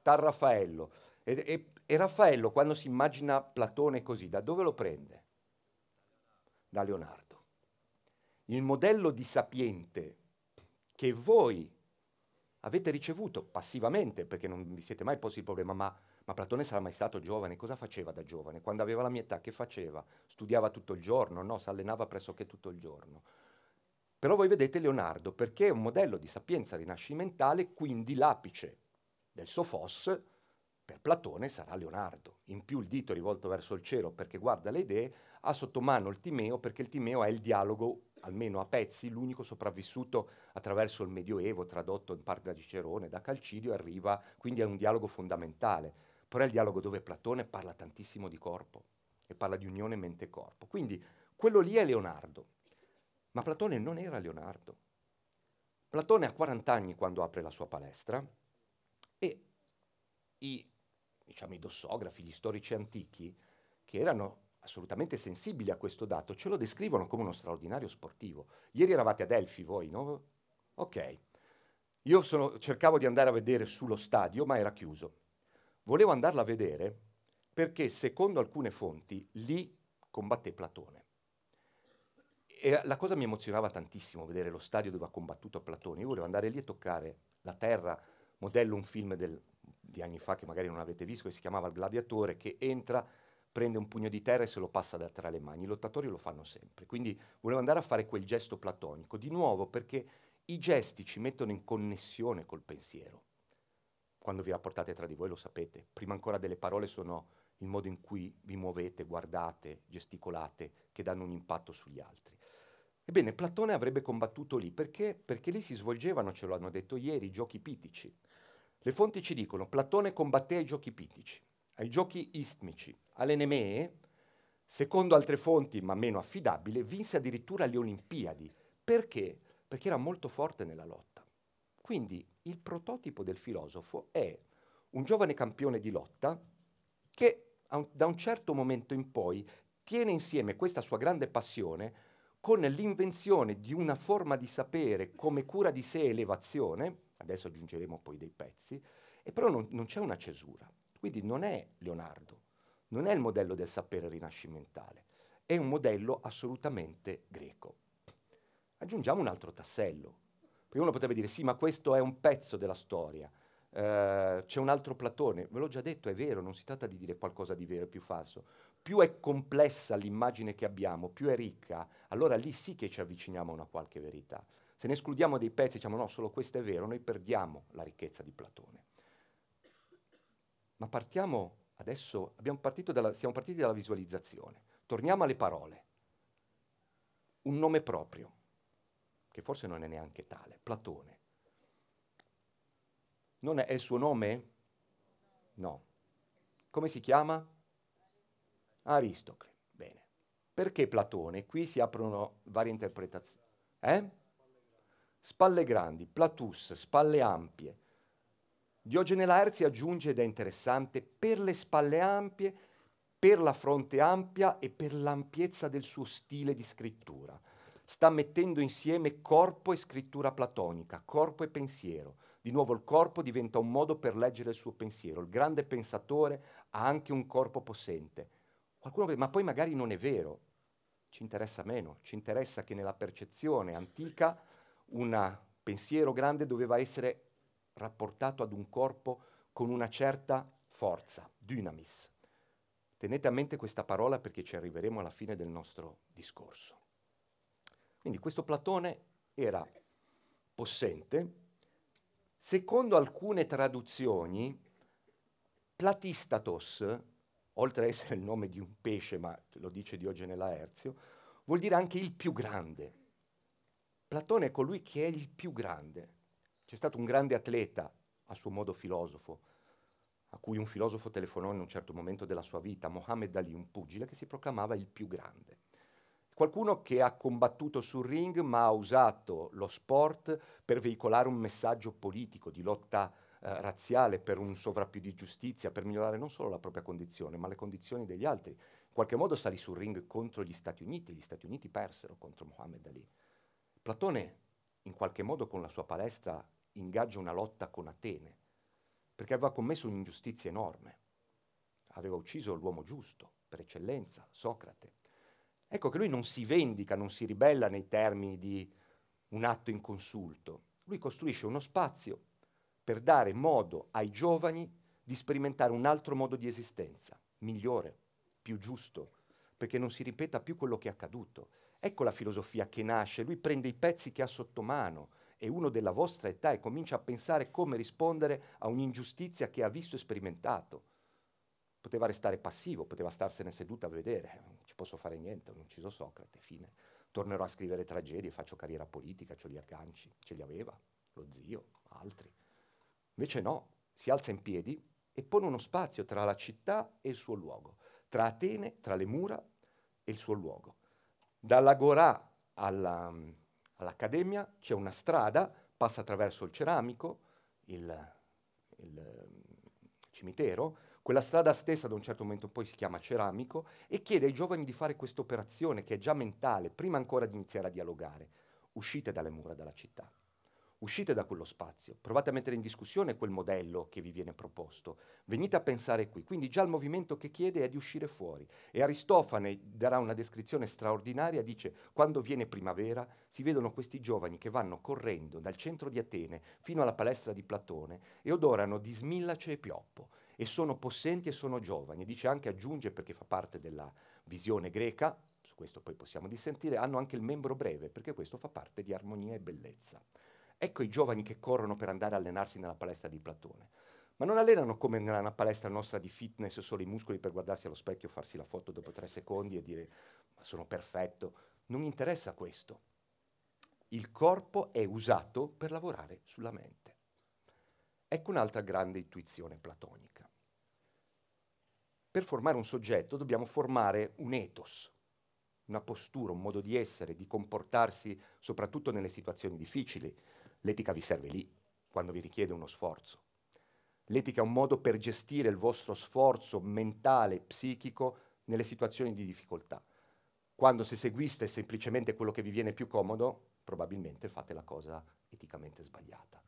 Tar Raffaello. E, e, e, Raffaello, quando si immagina Platone così, da dove lo prende? Da Leonardo il modello di sapiente che voi avete ricevuto passivamente, perché non vi siete mai posti il problema, ma, ma, Platone sarà mai stato giovane, cosa faceva da giovane? Quando aveva la mia età, che faceva? Studiava tutto il giorno, no? Si allenava pressoché tutto il giorno. Però voi vedete Leonardo, perché è un modello di sapienza rinascimentale, quindi l'apice del Sofos per Platone sarà Leonardo. In più il dito rivolto verso il cielo perché guarda le idee, ha sotto mano il Timeo perché il Timeo è il dialogo almeno a pezzi, l'unico sopravvissuto attraverso il Medioevo, tradotto in parte da Cicerone, da Calcidio, arriva quindi a un dialogo fondamentale, però è il dialogo dove Platone parla tantissimo di corpo e parla di unione mente-corpo. Quindi quello lì è Leonardo, ma Platone non era Leonardo. Platone ha 40 anni quando apre la sua palestra e i, diciamo, i dossografi, gli storici antichi, che erano assolutamente sensibili a questo dato, ce lo descrivono come uno straordinario sportivo. Ieri eravate a Delfi voi, no? Ok. Io sono, cercavo di andare a vedere sullo stadio, ma era chiuso. Volevo andarla a vedere perché, secondo alcune fonti, lì combatté Platone. E la cosa mi emozionava tantissimo, vedere lo stadio dove ha combattuto Platone. Io volevo andare lì e toccare la terra, modello un film del, di anni fa che magari non avete visto, che si chiamava Il Gladiatore, che entra prende un pugno di terra e se lo passa da tra le mani. I lottatori lo fanno sempre. Quindi volevo andare a fare quel gesto platonico, di nuovo perché i gesti ci mettono in connessione col pensiero. Quando vi rapportate tra di voi lo sapete, prima ancora delle parole sono il modo in cui vi muovete, guardate, gesticolate, che danno un impatto sugli altri. Ebbene, Platone avrebbe combattuto lì perché? Perché lì si svolgevano, ce l'hanno detto ieri, i giochi pitici. Le fonti ci dicono, Platone combatté ai giochi pitici, ai giochi istmici, alle Aleneme, secondo altre fonti, ma meno affidabili, vinse addirittura le Olimpiadi. Perché? Perché era molto forte nella lotta. Quindi il prototipo del filosofo è un giovane campione di lotta che un, da un certo momento in poi tiene insieme questa sua grande passione con l'invenzione di una forma di sapere come cura di sé e elevazione, adesso aggiungeremo poi dei pezzi, e però non, non c'è una cesura. Quindi non è Leonardo, non è il modello del sapere rinascimentale, è un modello assolutamente greco. Aggiungiamo un altro tassello, uno potrebbe dire sì, ma questo è un pezzo della storia, eh, c'è un altro Platone, ve l'ho già detto, è vero, non si tratta di dire qualcosa di vero e più falso, più è complessa l'immagine che abbiamo, più è ricca, allora lì sì che ci avviciniamo a una qualche verità. Se ne escludiamo dei pezzi, e diciamo no, solo questo è vero, noi perdiamo la ricchezza di Platone. Ma partiamo adesso dalla, siamo partiti dalla visualizzazione, torniamo alle parole. Un nome proprio, che forse non è neanche tale, Platone. Non è, è il suo nome? No. Come si chiama? Aristocle. Bene. Perché Platone? Qui si aprono varie interpretazioni. Eh? Spalle grandi, platus, spalle ampie, Diogene Laerzi aggiunge, ed è interessante, per le spalle ampie, per la fronte ampia e per l'ampiezza del suo stile di scrittura. Sta mettendo insieme corpo e scrittura platonica, corpo e pensiero. Di nuovo il corpo diventa un modo per leggere il suo pensiero. Il grande pensatore ha anche un corpo possente. Qualcuno pensa, ma poi magari non è vero. Ci interessa meno, ci interessa che nella percezione antica un pensiero grande doveva essere rapportato ad un corpo con una certa forza, dynamis. Tenete a mente questa parola perché ci arriveremo alla fine del nostro discorso. Quindi questo Platone era possente, secondo alcune traduzioni, platistatos, oltre a essere il nome di un pesce, ma lo dice Diogene Laerzio, vuol dire anche il più grande. Platone è colui che è il più grande. C'è stato un grande atleta, a suo modo filosofo, a cui un filosofo telefonò in un certo momento della sua vita, Mohammed Ali, un pugile che si proclamava il più grande. Qualcuno che ha combattuto sul ring ma ha usato lo sport per veicolare un messaggio politico di lotta eh, razziale, per un sovrappiù di giustizia, per migliorare non solo la propria condizione ma le condizioni degli altri. In qualche modo salì sul ring contro gli Stati Uniti, gli Stati Uniti persero contro Mohammed Ali. Platone in qualche modo con la sua palestra ingaggia una lotta con Atene, perché aveva commesso un'ingiustizia enorme. Aveva ucciso l'uomo giusto, per eccellenza, Socrate. Ecco che lui non si vendica, non si ribella nei termini di un atto inconsulto. Lui costruisce uno spazio per dare modo ai giovani di sperimentare un altro modo di esistenza, migliore, più giusto, perché non si ripeta più quello che è accaduto. Ecco la filosofia che nasce, lui prende i pezzi che ha sotto mano, è uno della vostra età e comincia a pensare come rispondere a un'ingiustizia che ha visto e sperimentato. Poteva restare passivo, poteva starsene seduto a vedere, non ci posso fare niente, ho ucciso Socrate, fine. Tornerò a scrivere tragedie, faccio carriera politica, ho gli agganci, ce li aveva, lo zio, altri. Invece no, si alza in piedi e pone uno spazio tra la città e il suo luogo, tra Atene, tra le mura e il suo luogo. Dall'agorà alla, All'Accademia c'è una strada, passa attraverso il ceramico, il, il mm, cimitero, quella strada stessa da un certo momento poi si chiama ceramico e chiede ai giovani di fare questa operazione che è già mentale, prima ancora di iniziare a dialogare. Uscite dalle mura della città. Uscite da quello spazio, provate a mettere in discussione quel modello che vi viene proposto, venite a pensare qui. Quindi già il movimento che chiede è di uscire fuori. E Aristofane darà una descrizione straordinaria, dice quando viene primavera si vedono questi giovani che vanno correndo dal centro di Atene fino alla palestra di Platone e odorano di smillace e pioppo e sono possenti e sono giovani. Dice anche, aggiunge perché fa parte della visione greca, su questo poi possiamo dissentire, hanno anche il membro breve perché questo fa parte di armonia e bellezza. Ecco i giovani che corrono per andare a allenarsi nella palestra di Platone. Ma non allenano come nella palestra nostra di fitness solo i muscoli per guardarsi allo specchio, farsi la foto dopo tre secondi e dire ma sono perfetto. Non interessa questo. Il corpo è usato per lavorare sulla mente. Ecco un'altra grande intuizione platonica. Per formare un soggetto dobbiamo formare un ethos, una postura, un modo di essere, di comportarsi soprattutto nelle situazioni difficili, L'etica vi serve lì, quando vi richiede uno sforzo. L'etica è un modo per gestire il vostro sforzo mentale, psichico, nelle situazioni di difficoltà. Quando se seguiste semplicemente quello che vi viene più comodo, probabilmente fate la cosa eticamente sbagliata.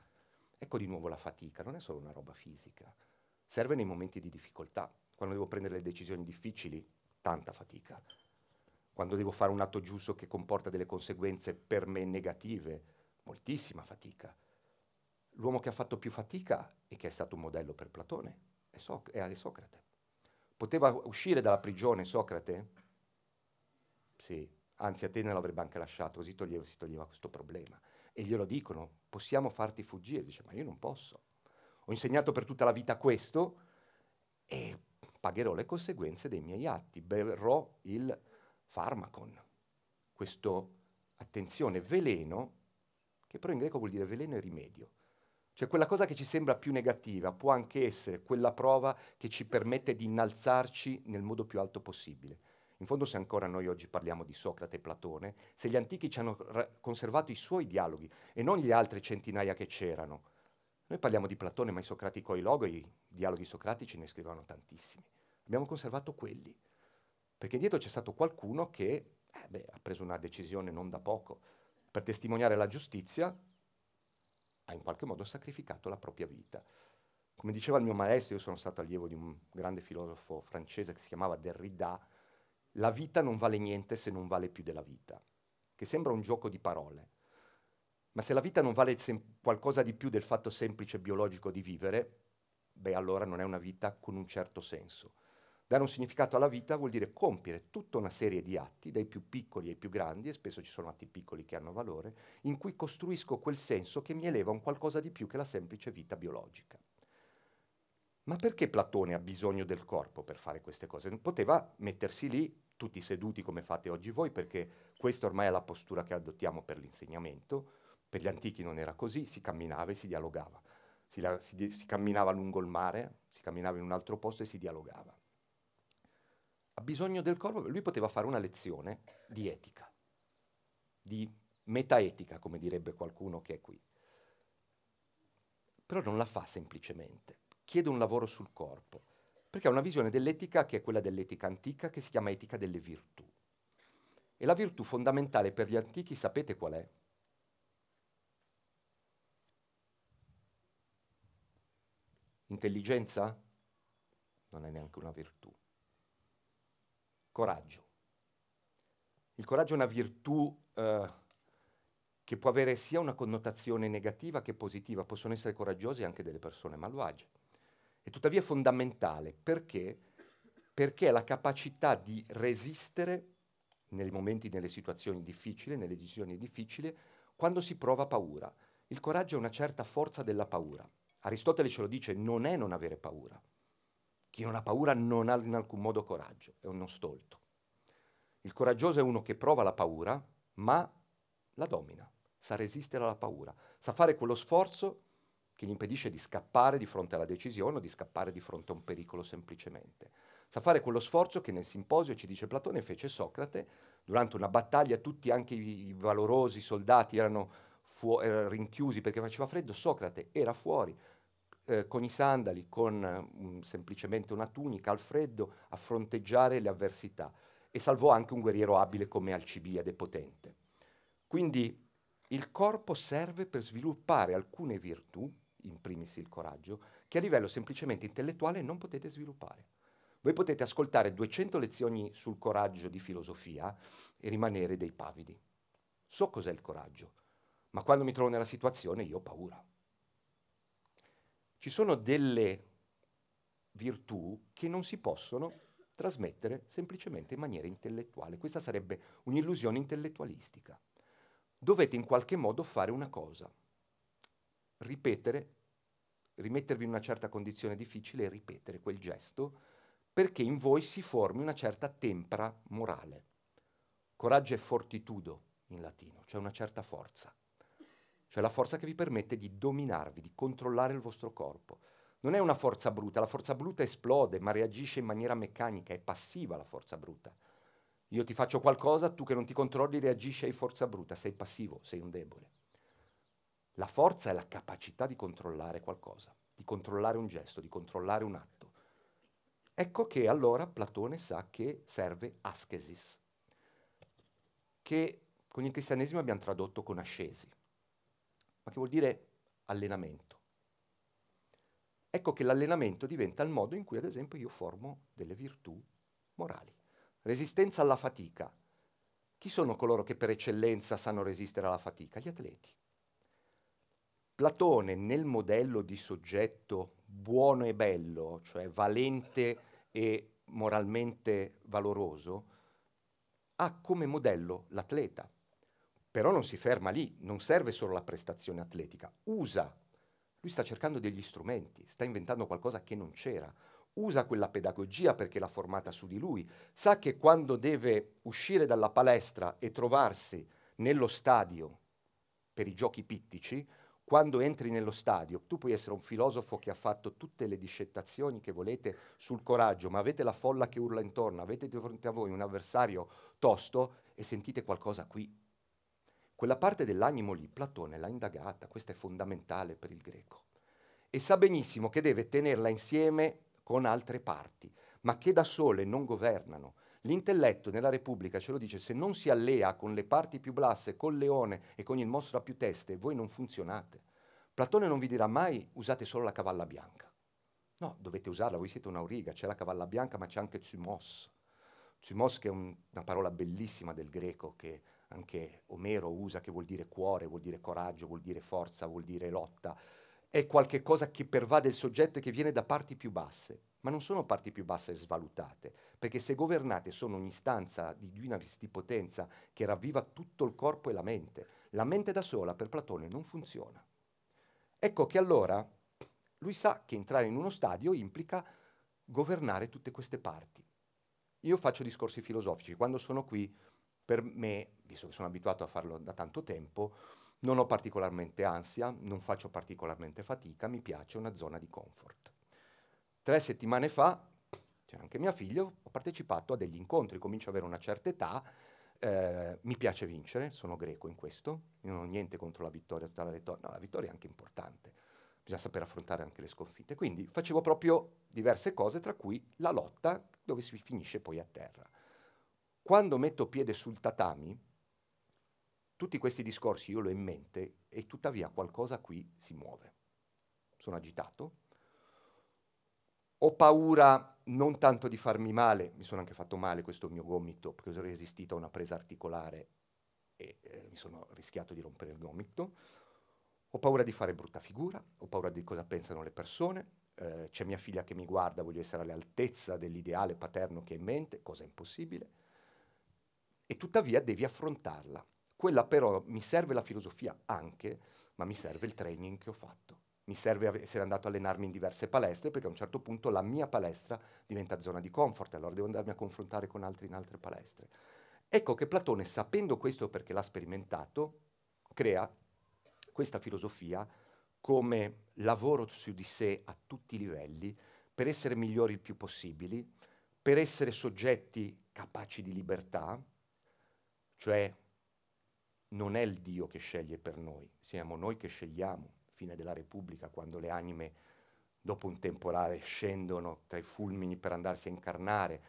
Ecco di nuovo la fatica, non è solo una roba fisica, serve nei momenti di difficoltà. Quando devo prendere le decisioni difficili, tanta fatica. Quando devo fare un atto giusto che comporta delle conseguenze per me negative, moltissima fatica. L'uomo che ha fatto più fatica e che è stato un modello per Platone è, so- è Socrate. Poteva uscire dalla prigione Socrate? Sì, anzi Atene l'avrebbe anche lasciato, così toglieva, si toglieva questo problema. E glielo dicono, possiamo farti fuggire? Dice, ma io non posso. Ho insegnato per tutta la vita questo e pagherò le conseguenze dei miei atti, berrò il farmacon. Questo, attenzione, veleno che però in greco vuol dire veleno e rimedio. Cioè quella cosa che ci sembra più negativa può anche essere quella prova che ci permette di innalzarci nel modo più alto possibile. In fondo se ancora noi oggi parliamo di Socrate e Platone, se gli antichi ci hanno ra- conservato i suoi dialoghi e non gli altri centinaia che c'erano, noi parliamo di Platone, ma i socratico e i logo, i dialoghi socratici ne scrivono tantissimi. Abbiamo conservato quelli, perché dietro c'è stato qualcuno che eh beh, ha preso una decisione non da poco, per testimoniare la giustizia, ha in qualche modo sacrificato la propria vita. Come diceva il mio maestro, io sono stato allievo di un grande filosofo francese che si chiamava Derrida, la vita non vale niente se non vale più della vita, che sembra un gioco di parole. Ma se la vita non vale sem- qualcosa di più del fatto semplice biologico di vivere, beh allora non è una vita con un certo senso. Dare un significato alla vita vuol dire compiere tutta una serie di atti, dai più piccoli ai più grandi, e spesso ci sono atti piccoli che hanno valore, in cui costruisco quel senso che mi eleva un qualcosa di più che la semplice vita biologica. Ma perché Platone ha bisogno del corpo per fare queste cose? Poteva mettersi lì, tutti seduti come fate oggi voi, perché questa ormai è la postura che adottiamo per l'insegnamento. Per gli antichi non era così, si camminava e si dialogava. Si, si, si camminava lungo il mare, si camminava in un altro posto e si dialogava ha bisogno del corpo, lui poteva fare una lezione di etica, di metaetica, come direbbe qualcuno che è qui. Però non la fa semplicemente, chiede un lavoro sul corpo, perché ha una visione dell'etica che è quella dell'etica antica, che si chiama etica delle virtù. E la virtù fondamentale per gli antichi sapete qual è? Intelligenza? Non è neanche una virtù. Coraggio. Il coraggio è una virtù eh, che può avere sia una connotazione negativa che positiva, possono essere coraggiosi anche delle persone malvagie. È tuttavia fondamentale perché? Perché è la capacità di resistere nei momenti, nelle situazioni difficili, nelle decisioni difficili, quando si prova paura. Il coraggio è una certa forza della paura. Aristotele ce lo dice, non è non avere paura, chi non ha paura non ha in alcun modo coraggio, è uno stolto. Il coraggioso è uno che prova la paura, ma la domina, sa resistere alla paura, sa fare quello sforzo che gli impedisce di scappare di fronte alla decisione o di scappare di fronte a un pericolo semplicemente. Sa fare quello sforzo che nel simposio, ci dice Platone, fece Socrate durante una battaglia, tutti anche i, valorosi soldati erano, erano eh, rinchiusi perché faceva freddo, Socrate era fuori, eh, con i sandali, con mh, mm, semplicemente una tunica al freddo, a fronteggiare le avversità e salvò anche un guerriero abile come Alcibiade potente. Quindi il corpo serve per sviluppare alcune virtù, in primis il coraggio, che a livello semplicemente intellettuale non potete sviluppare. Voi potete ascoltare 200 lezioni sul coraggio di filosofia e rimanere dei pavidi. So cos'è il coraggio, ma quando mi trovo nella situazione io ho paura. Ci sono delle virtù che non si possono trasmettere semplicemente in maniera intellettuale. Questa sarebbe un'illusione intellettualistica. Dovete in qualche modo fare una cosa, ripetere, rimettervi in una certa condizione difficile e ripetere quel gesto perché in voi si formi una certa tempra morale. Coraggio e fortitudo in latino, cioè una certa forza cioè la forza che vi permette di dominarvi, di controllare il vostro corpo. Non è una forza bruta, la forza bruta esplode, ma reagisce in maniera meccanica, è passiva la forza bruta. Io ti faccio qualcosa, tu che non ti controlli reagisci ai forza bruta, sei passivo, sei un debole. La forza è la capacità di controllare qualcosa, di controllare un gesto, di controllare un atto. Ecco che allora Platone sa che serve ascesis, che con il cristianesimo abbiamo tradotto con ascesi ma che vuol dire allenamento. Ecco che l'allenamento diventa il modo in cui, ad esempio, io formo delle virtù morali. Resistenza alla fatica. Chi sono coloro che per eccellenza sanno resistere alla fatica? Gli atleti. Platone nel modello di soggetto buono e bello, cioè valente e moralmente valoroso, ha come modello l'atleta. Però non si ferma lì, non serve solo la prestazione atletica, usa. Lui sta cercando degli strumenti, sta inventando qualcosa che non c'era. Usa quella pedagogia perché l'ha formata su di lui. Sa che quando deve uscire dalla palestra e trovarsi nello stadio per i giochi pittici, quando entri nello stadio, tu puoi essere un filosofo che ha fatto tutte le discettazioni che volete sul coraggio, ma avete la folla che urla intorno, avete di fronte a voi un avversario tosto e sentite qualcosa qui quella parte dell'animo lì Platone l'ha indagata, questa è fondamentale per il greco. E sa benissimo che deve tenerla insieme con altre parti, ma che da sole non governano. L'intelletto nella Repubblica ce lo dice, se non si allea con le parti più blasse, col leone e con il mostro a più teste, voi non funzionate. Platone non vi dirà mai usate solo la cavalla bianca. No, dovete usarla, voi siete una un'auriga, c'è la cavalla bianca ma c'è anche Tsumos. Tsumos che è un, una parola bellissima del greco che anche Omero usa che vuol dire cuore, vuol dire coraggio, vuol dire forza, vuol dire lotta, è qualcosa che pervade il soggetto e che viene da parti più basse, ma non sono parti più basse svalutate, perché se governate sono un'istanza di una potenza che ravviva tutto il corpo e la mente. La mente da sola per Platone non funziona. Ecco che allora lui sa che entrare in uno stadio implica governare tutte queste parti. Io faccio discorsi filosofici, quando sono qui per me, visto che sono abituato a farlo da tanto tempo, non ho particolarmente ansia, non faccio particolarmente fatica, mi piace una zona di comfort. Tre settimane fa, c'era anche mia figlia, ho partecipato a degli incontri, comincio ad avere una certa età, eh, mi piace vincere, sono greco in questo, io non ho niente contro la vittoria, tutta la vittoria, no, la vittoria è anche importante, bisogna saper affrontare anche le sconfitte. Quindi facevo proprio diverse cose, tra cui la lotta dove si finisce poi a terra. Quando metto piede sul tatami, tutti questi discorsi io li ho in mente e tuttavia qualcosa qui si muove. Sono agitato, ho paura non tanto di farmi male, mi sono anche fatto male questo mio gomito perché ho resistito a una presa articolare e eh, mi sono rischiato di rompere il gomito, ho paura di fare brutta figura, ho paura di cosa pensano le persone, eh, c'è mia figlia che mi guarda, voglio essere all'altezza dell'ideale paterno che è in mente, cosa impossibile e tuttavia devi affrontarla. Quella però mi serve la filosofia anche, ma mi serve il training che ho fatto. Mi serve essere andato a allenarmi in diverse palestre perché a un certo punto la mia palestra diventa zona di comfort, allora devo andarmi a confrontare con altri in altre palestre. Ecco che Platone, sapendo questo perché l'ha sperimentato, crea questa filosofia come lavoro su di sé a tutti i livelli per essere migliori il più possibili, per essere soggetti capaci di libertà, cioè non è il Dio che sceglie per noi, siamo noi che scegliamo. Fine della Repubblica, quando le anime dopo un temporale scendono tra i fulmini per andarsi a incarnare.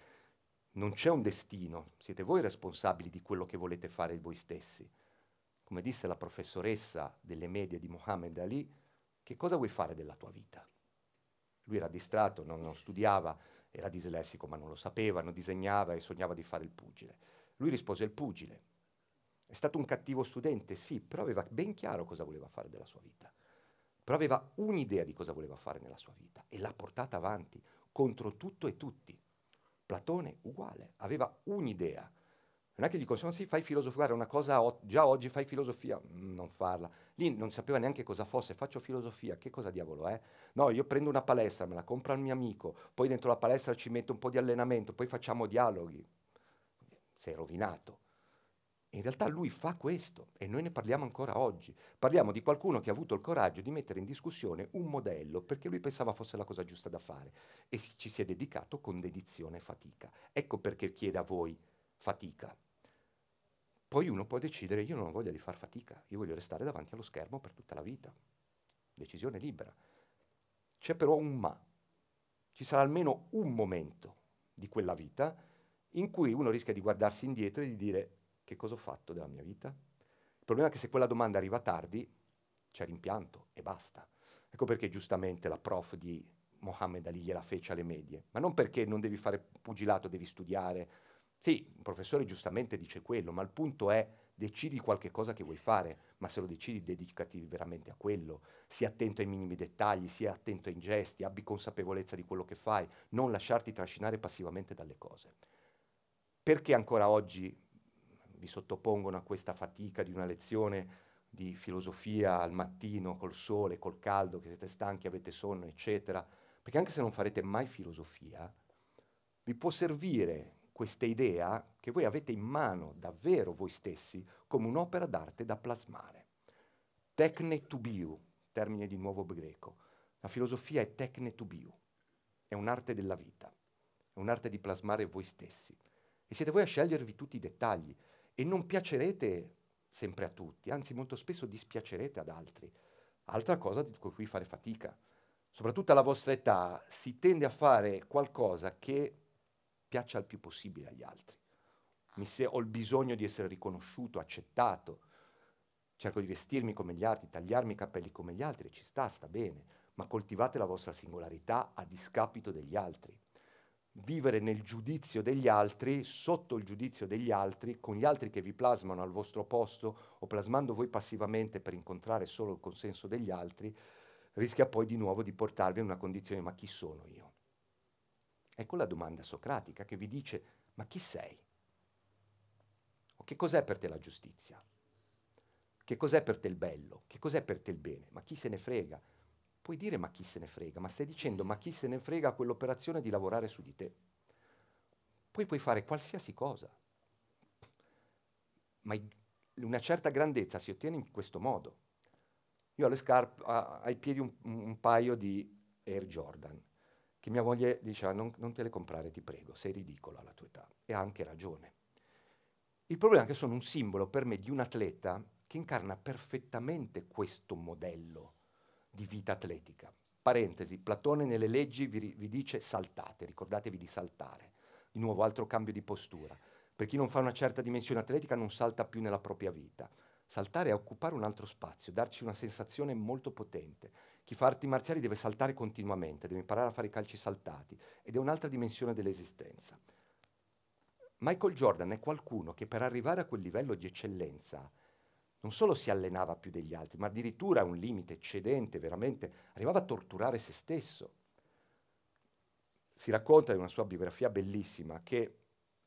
Non c'è un destino, siete voi responsabili di quello che volete fare voi stessi. Come disse la professoressa delle medie di Mohammed Ali, che cosa vuoi fare della tua vita? Lui era distratto, non, non studiava, era dislessico ma non lo sapeva, non disegnava e sognava di fare il pugile. Lui rispose il pugile. È stato un cattivo studente, sì, però aveva ben chiaro cosa voleva fare della sua vita. Però aveva un'idea di cosa voleva fare nella sua vita e l'ha portata avanti contro tutto e tutti. Platone uguale, aveva un'idea. Non è che gli dicono, sì, fai filosofia, una cosa, o- già oggi fai filosofia, mm, non farla. Lì non sapeva neanche cosa fosse, faccio filosofia, che cosa diavolo è? No, io prendo una palestra, me la compra un mio amico, poi dentro la palestra ci metto un po' di allenamento, poi facciamo dialoghi sei rovinato. In realtà lui fa questo e noi ne parliamo ancora oggi. Parliamo di qualcuno che ha avuto il coraggio di mettere in discussione un modello perché lui pensava fosse la cosa giusta da fare e ci si è dedicato con dedizione e fatica. Ecco perché chiede a voi fatica. Poi uno può decidere io non ho voglia di far fatica, io voglio restare davanti allo schermo per tutta la vita. Decisione libera. C'è però un ma. Ci sarà almeno un momento di quella vita in cui uno rischia di guardarsi indietro e di dire che cosa ho fatto della mia vita? Il problema è che se quella domanda arriva tardi c'è rimpianto e basta. Ecco perché giustamente la prof di Mohammed Ali gliela fece alle medie, ma non perché non devi fare pugilato, devi studiare. Sì, il professore giustamente dice quello, ma il punto è decidi qualche cosa che vuoi fare, ma se lo decidi dedicati veramente a quello, sii attento ai minimi dettagli, sii attento ai gesti, abbi consapevolezza di quello che fai, non lasciarti trascinare passivamente dalle cose perché ancora oggi vi sottopongono a questa fatica di una lezione di filosofia al mattino col sole, col caldo, che siete stanchi, avete sonno, eccetera? Perché anche se non farete mai filosofia, vi può servire questa idea che voi avete in mano davvero voi stessi come un'opera d'arte da plasmare. Tecne to biu, termine di nuovo greco. La filosofia è tecne to biu, è un'arte della vita, è un'arte di plasmare voi stessi. E siete voi a scegliervi tutti i dettagli e non piacerete sempre a tutti, anzi molto spesso dispiacerete ad altri. Altra cosa di cui fare fatica. Soprattutto alla vostra età si tende a fare qualcosa che piaccia il più possibile agli altri. Mi Se- ho il bisogno di essere riconosciuto, accettato, cerco di vestirmi come gli altri, tagliarmi i capelli come gli altri, ci sta, sta bene, ma coltivate la vostra singolarità a discapito degli altri vivere nel giudizio degli altri, sotto il giudizio degli altri, con gli altri che vi plasmano al vostro posto o plasmando voi passivamente per incontrare solo il consenso degli altri, rischia poi di nuovo di portarvi in una condizione ma chi sono io? Ecco la domanda socratica che vi dice ma chi sei? O che cos'è per te la giustizia? Che cos'è per te il bello? Che cos'è per te il bene? Ma chi se ne frega? puoi dire ma chi se ne frega, ma stai dicendo ma chi se ne frega a quell'operazione di lavorare su di te. Poi puoi fare qualsiasi cosa, ma i, una certa grandezza si ottiene in questo modo. Io ho le scarpe, a, ai piedi un, un, paio di Air Jordan, che mia moglie diceva non, non te le comprare, ti prego, sei ridicola alla tua età. E ha anche ragione. Il problema è che sono un simbolo per me di un atleta che incarna perfettamente questo modello di vita atletica. Parentesi, Platone nelle leggi vi, vi dice saltate, ricordatevi di saltare. Di nuovo altro cambio di postura. Per chi non fa una certa dimensione atletica non salta più nella propria vita. Saltare è occupare un altro spazio, darci una sensazione molto potente. Chi fa arti marziali deve saltare continuamente, deve imparare a fare i calci saltati ed è un'altra dimensione dell'esistenza. Michael Jordan è qualcuno che per arrivare a quel livello di eccellenza non solo si allenava più degli altri, ma addirittura a un limite eccedente, veramente, arrivava a torturare se stesso. Si racconta in una sua biografia bellissima che,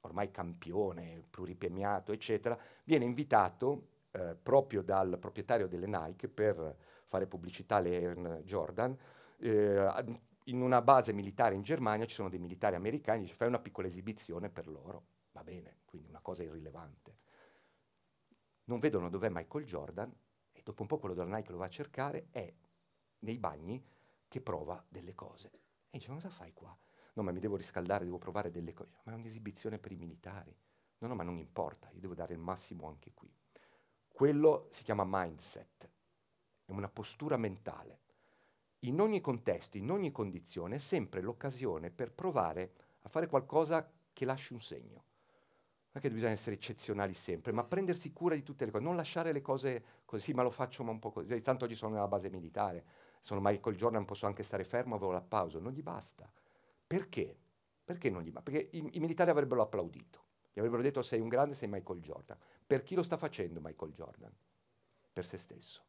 ormai campione, pluripemiato, eccetera, viene invitato eh, proprio dal proprietario delle Nike per fare pubblicità alle Air Jordan. Eh, in una base militare in Germania ci sono dei militari americani, dice fai una piccola esibizione per loro, va bene, quindi una cosa irrilevante non vedono dov'è Michael Jordan e dopo un po' quello della Nike lo va a cercare, è nei bagni che prova delle cose. E dice, ma cosa fai qua? No, ma mi devo riscaldare, devo provare delle cose. Ma è un'esibizione per i militari. No, no, ma non importa, io devo dare il massimo anche qui. Quello si chiama mindset, è una postura mentale. In ogni contesto, in ogni condizione, è sempre l'occasione per provare a fare qualcosa che lasci un segno. Non è che bisogna essere eccezionali sempre, ma prendersi cura di tutte le cose, non lasciare le cose così, ma lo faccio ma un po' così. Tanto oggi sono nella base militare, sono Michael Jordan, posso anche stare fermo, avevo l'applauso, non gli basta. Perché? Perché non gli basta? Perché i, i militari avrebbero applaudito, gli avrebbero detto sei un grande, sei Michael Jordan. Per chi lo sta facendo Michael Jordan? Per se stesso.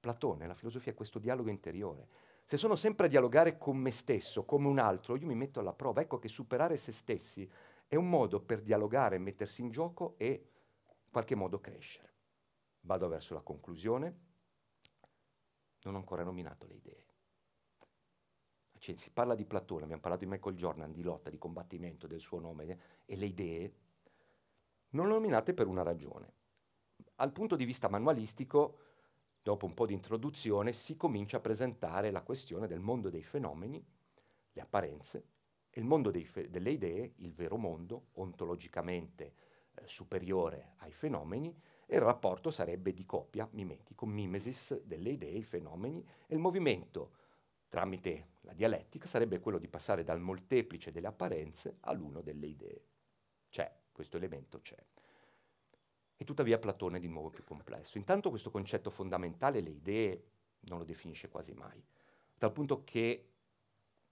Platone, la filosofia è questo dialogo interiore. Se sono sempre a dialogare con me stesso, come un altro, io mi metto alla prova. Ecco che superare se stessi è un modo per dialogare, mettersi in gioco e in qualche modo crescere. Vado verso la conclusione. Non ho ancora nominato le idee. Cioè, si parla di Platone, abbiamo parlato di Michael Jordan, di lotta, di combattimento, del suo nome e le idee, non le nominate per una ragione. Al punto di vista manualistico, dopo un po' di introduzione, si comincia a presentare la questione del mondo dei fenomeni, le apparenze, il mondo dei, delle idee, il vero mondo, ontologicamente eh, superiore ai fenomeni, e il rapporto sarebbe di copia, mimetico, mimesis delle idee, i fenomeni, e il movimento tramite la dialettica sarebbe quello di passare dal molteplice delle apparenze all'uno delle idee. C'è, questo elemento c'è. E tuttavia Platone è di nuovo più complesso. Intanto questo concetto fondamentale, le idee, non lo definisce quasi mai, dal punto che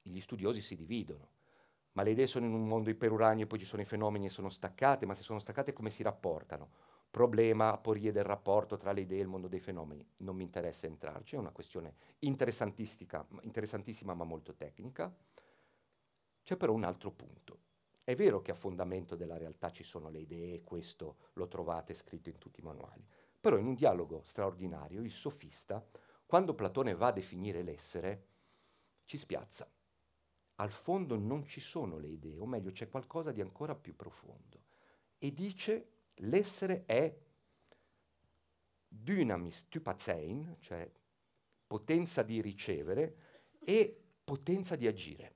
gli studiosi si dividono ma le idee sono in un mondo iperuranio e poi ci sono i fenomeni e sono staccate, ma se sono staccate come si rapportano? Problema, aporie del rapporto tra le idee e il mondo dei fenomeni. Non mi interessa entrarci, è una questione interessantissima ma molto tecnica. C'è però un altro punto. È vero che a fondamento della realtà ci sono le idee, questo lo trovate scritto in tutti i manuali, però in un dialogo straordinario il sofista, quando Platone va a definire l'essere, ci spiazza al fondo non ci sono le idee, o meglio c'è qualcosa di ancora più profondo. E dice l'essere è dynamis typazein, cioè potenza di ricevere e potenza di agire.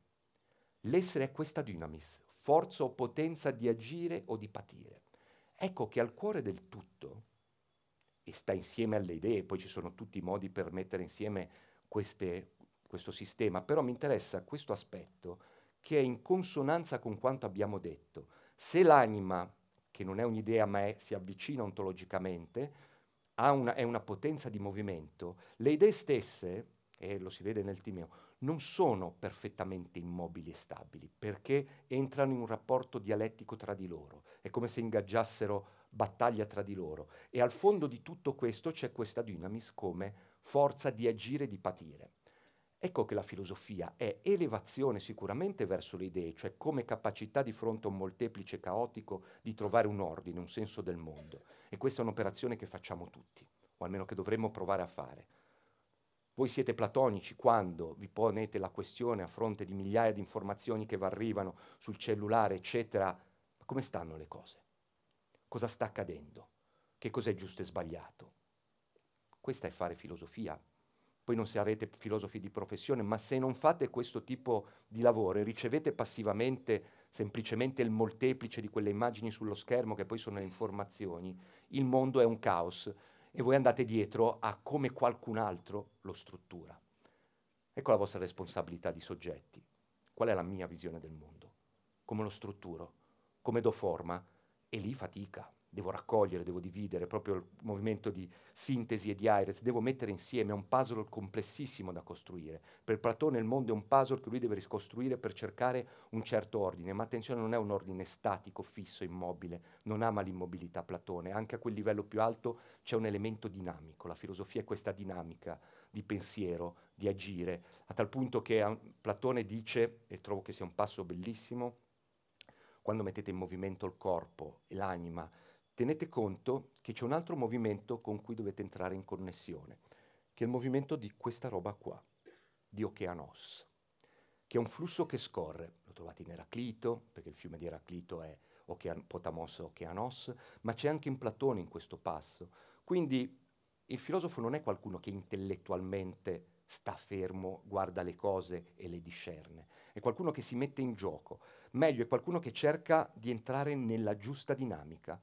L'essere è questa dynamis, forza o potenza di agire o di patire. Ecco che al cuore del tutto, e sta insieme alle idee, poi ci sono tutti i modi per mettere insieme queste questo sistema, però mi interessa questo aspetto che è in consonanza con quanto abbiamo detto. Se l'anima, che non è un'idea ma è, si avvicina ontologicamente, una, è una potenza di movimento, le idee stesse, e lo si vede nel Timeo, non sono perfettamente immobili e stabili, perché entrano in un rapporto dialettico tra di loro, è come se ingaggiassero battaglia tra di loro. E al fondo di tutto questo c'è questa dynamis come forza di agire e di patire. Ecco che la filosofia è elevazione sicuramente verso le idee, cioè come capacità di fronte a un molteplice caotico di trovare un ordine, un senso del mondo. E questa è un'operazione che facciamo tutti, o almeno che dovremmo provare a fare. Voi siete platonici quando vi ponete la questione a fronte di migliaia di informazioni che vi arrivano sul cellulare, eccetera, ma come stanno le cose? Cosa sta accadendo? Che cos'è giusto e sbagliato? Questa è fare filosofia, poi non sarete filosofi di professione, ma se non fate questo tipo di lavoro e ricevete passivamente semplicemente il molteplice di quelle immagini sullo schermo che poi sono le informazioni, il mondo è un caos e voi andate dietro a come qualcun altro lo struttura. Ecco la vostra responsabilità di soggetti. Qual è la mia visione del mondo? Come lo strutturo? Come do forma? E lì fatica devo raccogliere, devo dividere, proprio il movimento di sintesi e di Aires, devo mettere insieme, è un puzzle complessissimo da costruire. Per Platone il mondo è un puzzle che lui deve riscostruire per cercare un certo ordine, ma attenzione non è un ordine statico, fisso, immobile, non ama l'immobilità Platone, anche a quel livello più alto c'è un elemento dinamico, la filosofia è questa dinamica di pensiero, di agire, a tal punto che ah, Platone dice, e trovo che sia un passo bellissimo, quando mettete in movimento il corpo e l'anima, tenete conto che c'è un altro movimento con cui dovete entrare in connessione, che è il movimento di questa roba qua, di Okeanos, che è un flusso che scorre, lo trovate in Eraclito, perché il fiume di Eraclito è Okean- Potamos Okeanos, ma c'è anche in Platone in questo passo. Quindi il filosofo non è qualcuno che intellettualmente sta fermo, guarda le cose e le discerne, è qualcuno che si mette in gioco, meglio è qualcuno che cerca di entrare nella giusta dinamica,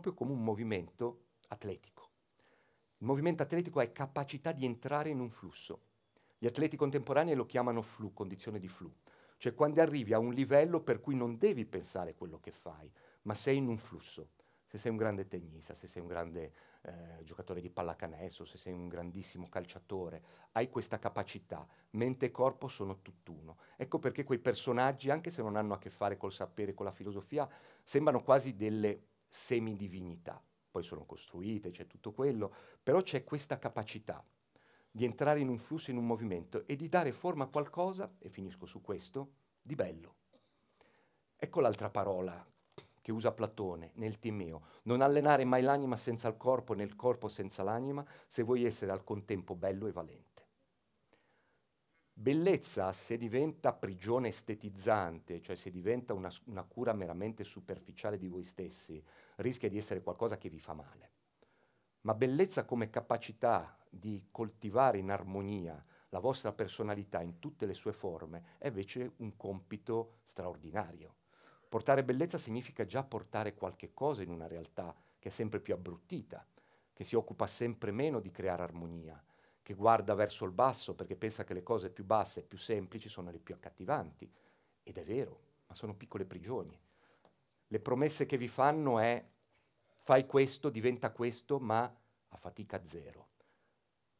proprio come un movimento atletico. Il movimento atletico è capacità di entrare in un flusso. Gli atleti contemporanei lo chiamano flu, condizione di flu, cioè quando arrivi a un livello per cui non devi pensare quello che fai, ma sei in un flusso. Se sei un grande tennista, se sei un grande eh, giocatore di pallacanestro, se sei un grandissimo calciatore, hai questa capacità. Mente e corpo sono tutt'uno. Ecco perché quei personaggi, anche se non hanno a che fare col sapere, con la filosofia, sembrano quasi delle semidivinità. Poi sono costruite, c'è tutto quello, però c'è questa capacità di entrare in un flusso, in un movimento e di dare forma a qualcosa, e finisco su questo, di bello. Ecco l'altra parola che usa Platone nel Timeo. Non allenare mai l'anima senza il corpo, nel corpo senza l'anima, se vuoi essere al contempo bello e valente. Bellezza, se diventa prigione estetizzante, cioè se diventa una, una, cura meramente superficiale di voi stessi, rischia di essere qualcosa che vi fa male. Ma bellezza come capacità di coltivare in armonia la vostra personalità in tutte le sue forme è invece un compito straordinario. Portare bellezza significa già portare qualche cosa in una realtà che è sempre più abbruttita, che si occupa sempre meno di creare armonia, che guarda verso il basso perché pensa che le cose più basse e più semplici sono le più accattivanti. Ed è vero, ma sono piccole prigioni. Le promesse che vi fanno è fai questo, diventa questo, ma a fatica zero.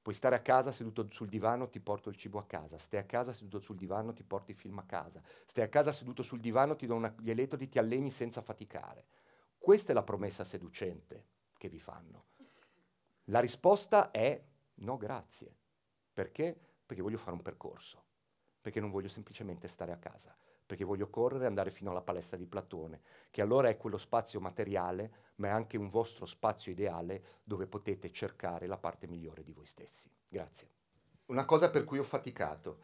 Puoi stare a casa seduto sul divano, ti porto il cibo a casa. Stai a casa seduto sul divano, ti porto i film a casa. Stai a casa seduto sul divano, ti do una, gli elettrodi, ti alleni senza faticare. Questa è la promessa seducente che vi fanno. La risposta è No, grazie. Perché? Perché voglio fare un percorso, perché non voglio semplicemente stare a casa, perché voglio correre e andare fino alla palestra di Platone, che allora è quello spazio materiale, ma è anche un vostro spazio ideale dove potete cercare la parte migliore di voi stessi. Grazie. Una cosa per cui ho faticato.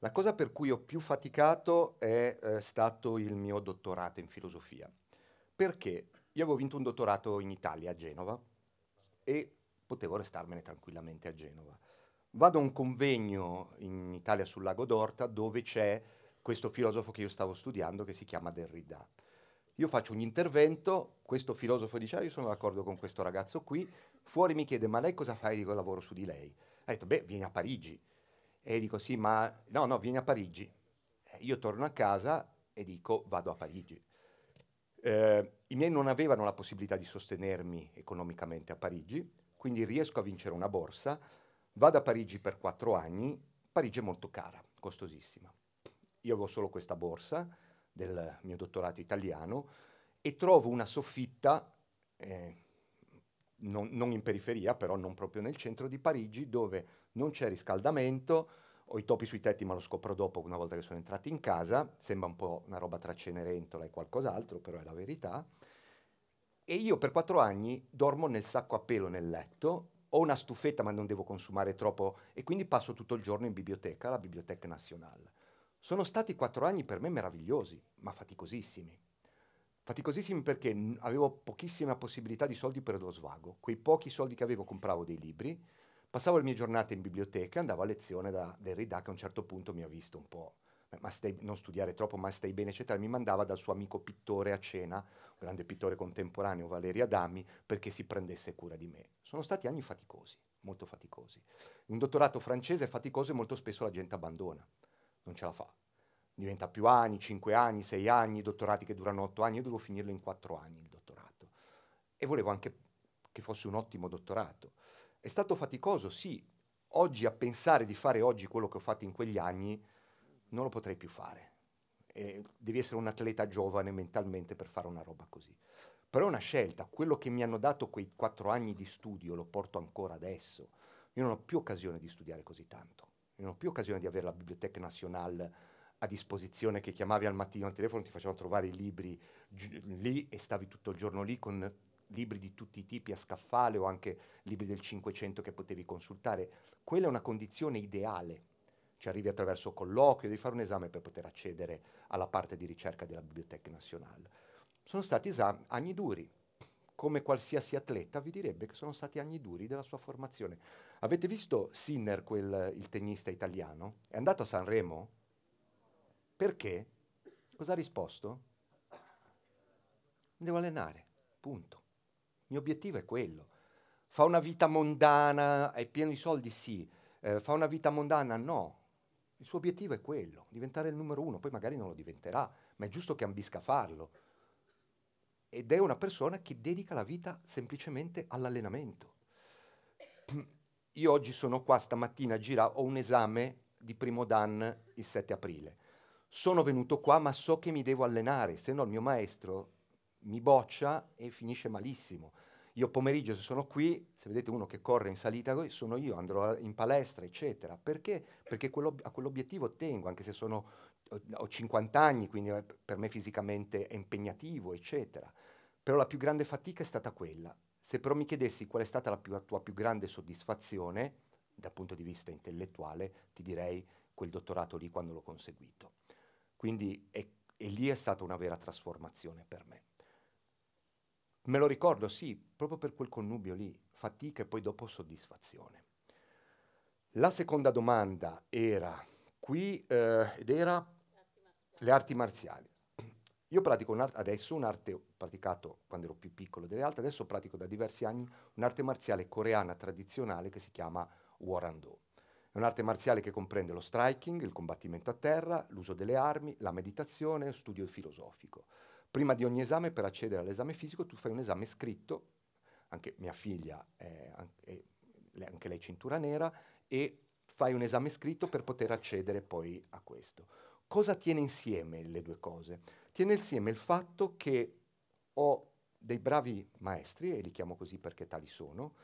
La cosa per cui ho più faticato è eh, stato il mio dottorato in filosofia. Perché io avevo vinto un dottorato in Italia, a Genova, e potevo restarmene tranquillamente a Genova. Vado a un convegno in Italia sul lago d'Orta dove c'è questo filosofo che io stavo studiando che si chiama Derrida. Io faccio un intervento, questo filosofo dice, ah, io sono d'accordo con questo ragazzo qui, fuori mi chiede, ma lei cosa fai? Dico, lavoro su di lei. Ha detto, beh, vieni a Parigi. E dico, sì, ma no, no, vieni a Parigi. Eh, io torno a casa e dico, vado a Parigi. Eh, I miei non avevano la possibilità di sostenermi economicamente a Parigi, quindi riesco a vincere una borsa, vado a Parigi per quattro anni, Parigi è molto cara, costosissima. Io avevo solo questa borsa del mio dottorato italiano e trovo una soffitta, eh, non, non in periferia, però non proprio nel centro di Parigi, dove non c'è riscaldamento, ho i topi sui tetti, ma lo scopro dopo, una volta che sono entrati in casa. Sembra un po' una roba tra Cenerentola e qualcos'altro, però è la verità. E io per quattro anni dormo nel sacco a pelo nel letto, ho una stufetta ma non devo consumare troppo e quindi passo tutto il giorno in biblioteca, la Biblioteca Nazionale. Sono stati quattro anni per me meravigliosi, ma faticosissimi. Faticosissimi perché avevo pochissima possibilità di soldi per lo svago. Quei pochi soldi che avevo compravo dei libri, passavo le mie giornate in biblioteca, andavo a lezione da Derrida che a un certo punto mi ha visto un po' ma stai, non studiare troppo, ma stai bene, eccetera, mi mandava dal suo amico pittore a cena, un grande pittore contemporaneo, Valerio Adami, perché si prendesse cura di me. Sono stati anni faticosi, molto faticosi. Un dottorato francese è faticoso e molto spesso la gente abbandona, non ce la fa. Diventa più anni, 5 anni, 6 anni, dottorati che durano 8 anni, io devo finirlo in 4 anni il dottorato. E volevo anche che fosse un ottimo dottorato. È stato faticoso, sì. Oggi a pensare di fare oggi quello che ho fatto in quegli anni non lo potrei più fare. E devi essere un atleta giovane mentalmente per fare una roba così. Però è una scelta, quello che mi hanno dato quei quattro anni di studio lo porto ancora adesso. Io non ho più occasione di studiare così tanto, Io non ho più occasione di avere la Biblioteca Nazionale a disposizione che chiamavi al mattino al telefono, ti facevano trovare i libri gi- lì e stavi tutto il giorno lì con libri di tutti i tipi a scaffale o anche libri del Cinquecento che potevi consultare. Quella è una condizione ideale ci arrivi attraverso colloquio, devi fare un esame per poter accedere alla parte di ricerca della Biblioteca Nazionale. Sono stati esami, anni duri, come qualsiasi atleta vi direbbe che sono stati anni duri della sua formazione. Avete visto Sinner, quel, il tennista italiano? È andato a Sanremo? Perché? Cosa ha risposto? devo allenare, punto. Il mio obiettivo è quello. Fa una vita mondana, è pieno di soldi? Sì. Eh, fa una vita mondana? No il suo obiettivo è quello, diventare il numero uno, poi magari non lo diventerà, ma è giusto che ambisca a farlo. Ed è una persona che dedica la vita semplicemente all'allenamento. (clears throat) Io oggi sono qua stamattina a ho un esame di primo Dan il 7 aprile. Sono venuto qua ma so che mi devo allenare, se no il mio maestro mi boccia e finisce malissimo. Io pomeriggio se sono qui, se vedete uno che corre in salita, sono io, andrò in palestra, eccetera. Perché? Perché quello, a quell'obiettivo tengo, anche se sono, ho 50 anni, quindi eh, per me fisicamente è impegnativo, eccetera. Però la più grande fatica è stata quella. Se però mi chiedessi qual è stata la, più, tua più grande soddisfazione, dal punto di vista intellettuale, ti direi quel dottorato lì quando l'ho conseguito. Quindi è, e lì è stata una vera trasformazione per me. Me lo ricordo, sì, proprio per quel connubio lì, fatica e poi dopo soddisfazione. La seconda domanda era qui, eh, ed era le arti marziali. Io pratico un adesso un'arte, ho praticato quando ero più piccolo delle altre, adesso pratico da diversi anni un'arte marziale coreana tradizionale che si chiama Warando. È un'arte marziale che comprende lo striking, il combattimento a terra, l'uso delle armi, la meditazione lo studio filosofico prima di ogni esame, per accedere all'esame fisico, tu fai un esame scritto, anche mia figlia è, anche, è, anche lei cintura nera, e fai un esame scritto per poter accedere poi a questo. Cosa tiene insieme le due cose? Tiene insieme il fatto che ho dei bravi maestri, e li chiamo così perché tali sono,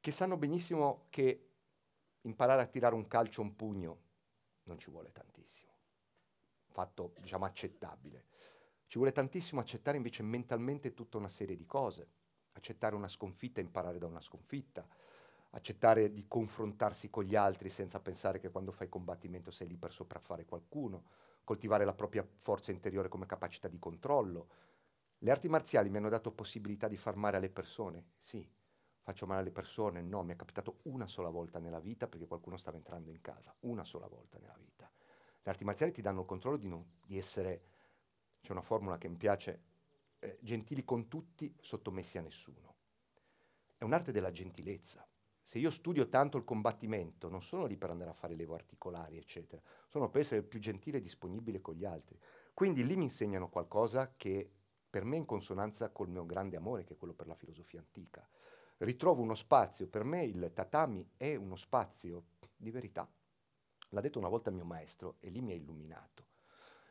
che sanno benissimo che imparare a tirare un calcio, o un pugno, non ci vuole tantissimo. Fatto, diciamo, accettabile ci vuole tantissimo accettare invece mentalmente tutta una serie di cose, accettare una sconfitta, e imparare da una sconfitta, accettare di confrontarsi con gli altri senza pensare che quando fai combattimento sei lì per sopraffare qualcuno, coltivare la propria forza interiore come capacità di controllo. Le arti marziali mi hanno dato possibilità di far male alle persone? Sì. Faccio male alle persone? No, mi è capitato una sola volta nella vita perché qualcuno stava entrando in casa, una sola volta nella vita. Le arti marziali ti danno il controllo di, non, di essere c'è una formula che mi piace, eh, gentili con tutti, sottomessi a nessuno. È un'arte della gentilezza. Se io studio tanto il combattimento, non sono lì per andare a fare levo articolari, eccetera, sono per essere il più gentile e disponibile con gli altri. Quindi lì mi insegnano qualcosa che per me è in consonanza col mio grande amore, che è quello per la filosofia antica. Ritrovo uno spazio, per me il tatami è uno spazio di verità. L'ha detto una volta mio maestro e lì mi ha illuminato.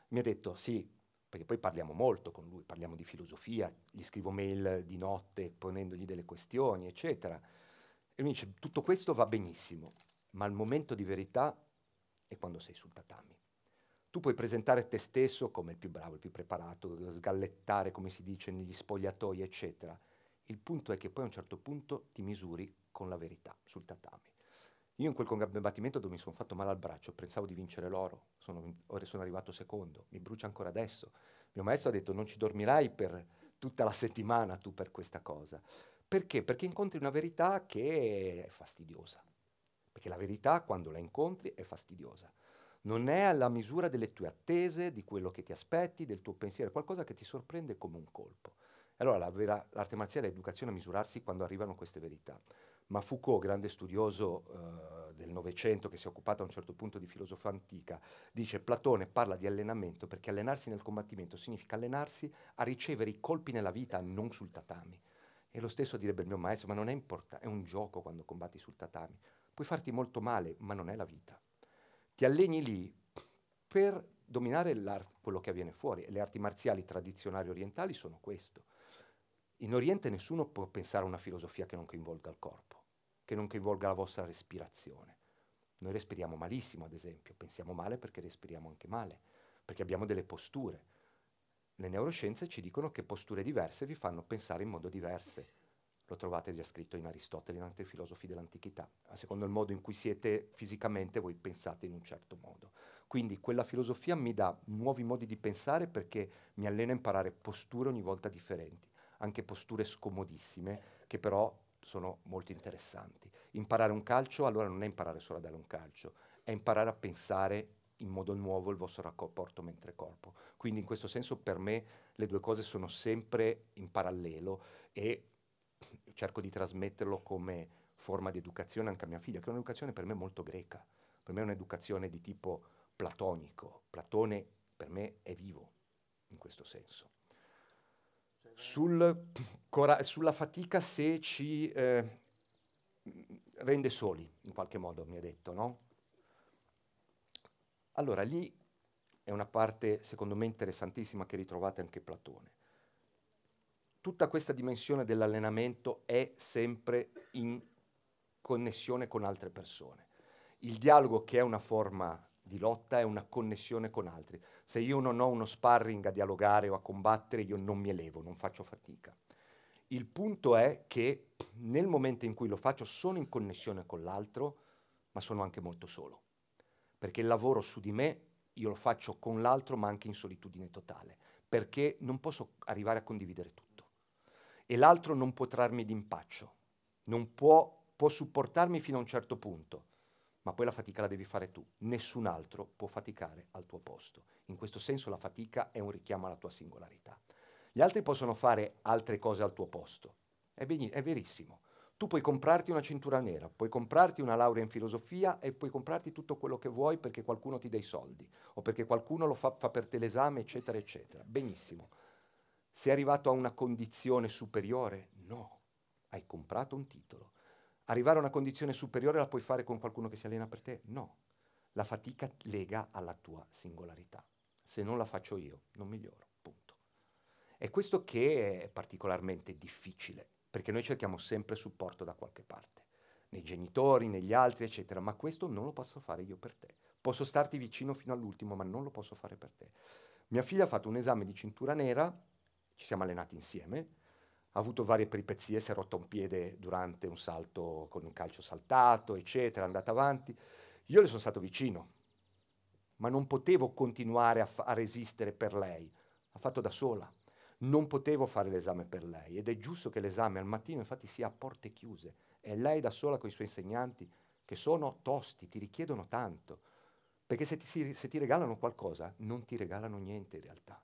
Mi ha detto, sì, perché poi parliamo molto con lui, parliamo di filosofia, gli scrivo mail di notte ponendogli delle questioni, eccetera. E lui dice, tutto questo va benissimo, ma il momento di verità è quando sei sul tatami. Tu puoi presentare te stesso come il più bravo, il più preparato, sgallettare, come si dice, negli spogliatoi, eccetera. Il punto è che poi a un certo punto ti misuri con la verità sul tatami. Io in quel combattimento dove mi sono fatto male al braccio, pensavo di vincere l'oro, sono, sono arrivato secondo, mi brucia ancora adesso. Mio maestro ha detto non ci dormirai per tutta la settimana tu per questa cosa. Perché? Perché incontri una verità che è fastidiosa. Perché la verità quando la incontri è fastidiosa. Non è alla misura delle tue attese, di quello che ti aspetti, del tuo pensiero, è qualcosa che ti sorprende come un colpo. Allora la vera, l'arte marziale è educazione a misurarsi quando arrivano queste verità ma Foucault, grande studioso eh, del Novecento che si è occupato a un certo punto di filosofia antica, dice Platone parla di allenamento perché allenarsi nel combattimento significa allenarsi a ricevere i colpi nella vita, non sul tatami. E lo stesso direbbe il mio maestro, ma non è importante, è un gioco quando combatti sul tatami. Puoi farti molto male, ma non è la vita. Ti alleni lì per dominare quello che avviene fuori. le arti marziali tradizionali orientali sono questo. In Oriente nessuno può pensare a una filosofia che non coinvolga il corpo che non coinvolga la vostra respirazione. Noi respiriamo malissimo, ad esempio, pensiamo male perché respiriamo anche male, perché abbiamo delle posture. Le neuroscienze ci dicono che posture diverse vi fanno pensare in modo diverso. Lo trovate già scritto in Aristotele e in altri filosofi dell'antichità. A secondo il modo in cui siete fisicamente, voi pensate in un certo modo. Quindi quella filosofia mi dà nuovi modi di pensare perché mi allena a imparare posture ogni volta differenti, anche posture scomodissime, che però sono molto interessanti. Imparare un calcio allora non è imparare solo a dare un calcio, è imparare a pensare in modo nuovo il vostro rapporto mentre corpo. Quindi in questo senso per me le due cose sono sempre in parallelo e cerco di trasmetterlo come forma di educazione anche a mia figlia, che è un'educazione per me molto greca, per me è un'educazione di tipo platonico, Platone per me è vivo in questo senso sul cora- sulla fatica se ci eh, rende soli, in qualche modo, mi ha detto, no? Allora, lì è una parte, secondo me, interessantissima che ritrovate anche Platone. Tutta questa dimensione dell'allenamento è sempre in connessione con altre persone. Il dialogo, che è una forma di lotta è una connessione con altri. Se io non ho uno sparring a dialogare o a combattere, io non mi elevo, non faccio fatica. Il punto è che nel momento in cui lo faccio sono in connessione con l'altro, ma sono anche molto solo. Perché il lavoro su di me io lo faccio con l'altro, ma anche in solitudine totale, perché non posso arrivare a condividere tutto. E l'altro non può trarmi d'impaccio, non può, può supportarmi fino a un certo punto, ma poi la fatica la devi fare tu, nessun altro può faticare al tuo posto. In questo senso la fatica è un richiamo alla tua singolarità. Gli altri possono fare altre cose al tuo posto, è, ben, è verissimo. Tu puoi comprarti una cintura nera, puoi comprarti una laurea in filosofia e puoi comprarti tutto quello che vuoi perché qualcuno ti dà i soldi o perché qualcuno lo fa, fa per te l'esame, eccetera, eccetera. Benissimo. Sei arrivato a una condizione superiore? No, hai comprato un titolo Arrivare a una condizione superiore la puoi fare con qualcuno che si allena per te? No. La fatica lega alla tua singolarità. Se non la faccio io, non miglioro, punto. È questo che è particolarmente difficile, perché noi cerchiamo sempre supporto da qualche parte, nei genitori, negli altri, eccetera, ma questo non lo posso fare io per te. Posso starti vicino fino all'ultimo, ma non lo posso fare per te. Mia figlia ha fatto un esame di cintura nera, ci siamo allenati insieme, ha avuto varie peripezie, si è rotto un piede durante un salto con un calcio saltato, eccetera, è andata avanti. Io le sono stato vicino, ma non potevo continuare a, fa- a resistere per lei, Ha fatto da sola. Non potevo fare l'esame per lei ed è giusto che l'esame al mattino infatti sia a porte chiuse. È lei da sola con i suoi insegnanti che sono tosti, ti richiedono tanto. Perché se ti, se ti regalano qualcosa, non ti regalano niente in realtà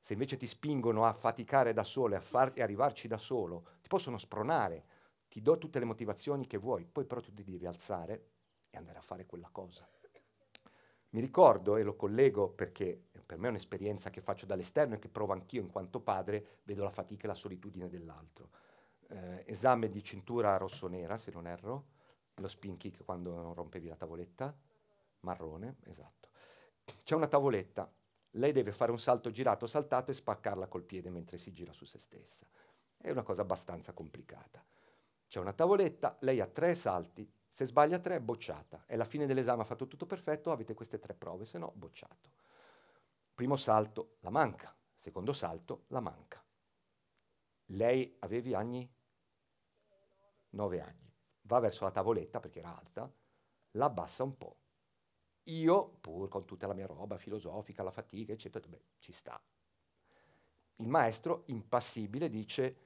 se invece ti spingono a faticare da solo e a, far, e arrivarci da solo, ti possono spronare, ti do tutte le motivazioni che vuoi, poi però tu ti devi alzare e andare a fare quella cosa. Mi ricordo, e lo collego perché per me è un'esperienza che faccio dall'esterno e che provo anch'io in quanto padre, vedo la fatica e la solitudine dell'altro. Eh, esame di cintura rosso-nera, se non erro, lo spin kick quando rompevi la tavoletta, marrone, esatto. C'è una tavoletta, lei deve fare un salto girato saltato e spaccarla col piede mentre si gira su se stessa. È una cosa abbastanza complicata. C'è una tavoletta, lei ha tre salti, se sbaglia tre è bocciata. È la fine dell'esame, ha fatto tutto perfetto, avete queste tre prove, se no bocciato. Primo salto, la manca. Secondo salto, la manca. Lei avevi anni? 9 anni. Va verso la tavoletta perché era alta, la abbassa un po' Io, pur con tutta la mia roba filosofica, la fatica, eccetera, beh, ci sta. Il maestro, impassibile, dice,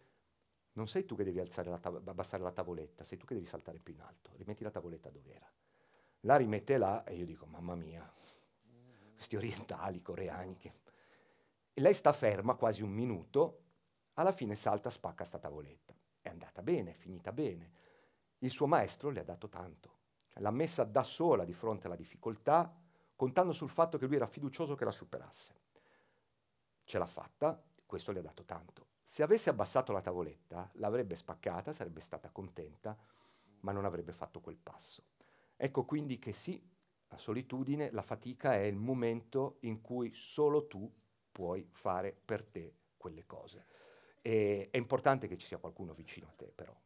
non sei tu che devi la tav- abbassare la tavoletta, sei tu che devi saltare più in alto, rimetti la tavoletta dove era. La rimette là e io dico, mamma mia, questi orientali, coreani. Che... E lei sta ferma quasi un minuto, alla fine salta, spacca sta tavoletta. È andata bene, è finita bene. Il suo maestro le ha dato tanto cioè, l'ha messa da sola di fronte alla difficoltà, contando sul fatto che lui era fiducioso che la superasse. Ce l'ha fatta, questo le ha dato tanto. Se avesse abbassato la tavoletta, l'avrebbe spaccata, sarebbe stata contenta, ma non avrebbe fatto quel passo. Ecco quindi che sì, la solitudine, la fatica è il momento in cui solo tu puoi fare per te quelle cose. E è importante che ci sia qualcuno vicino a te, però.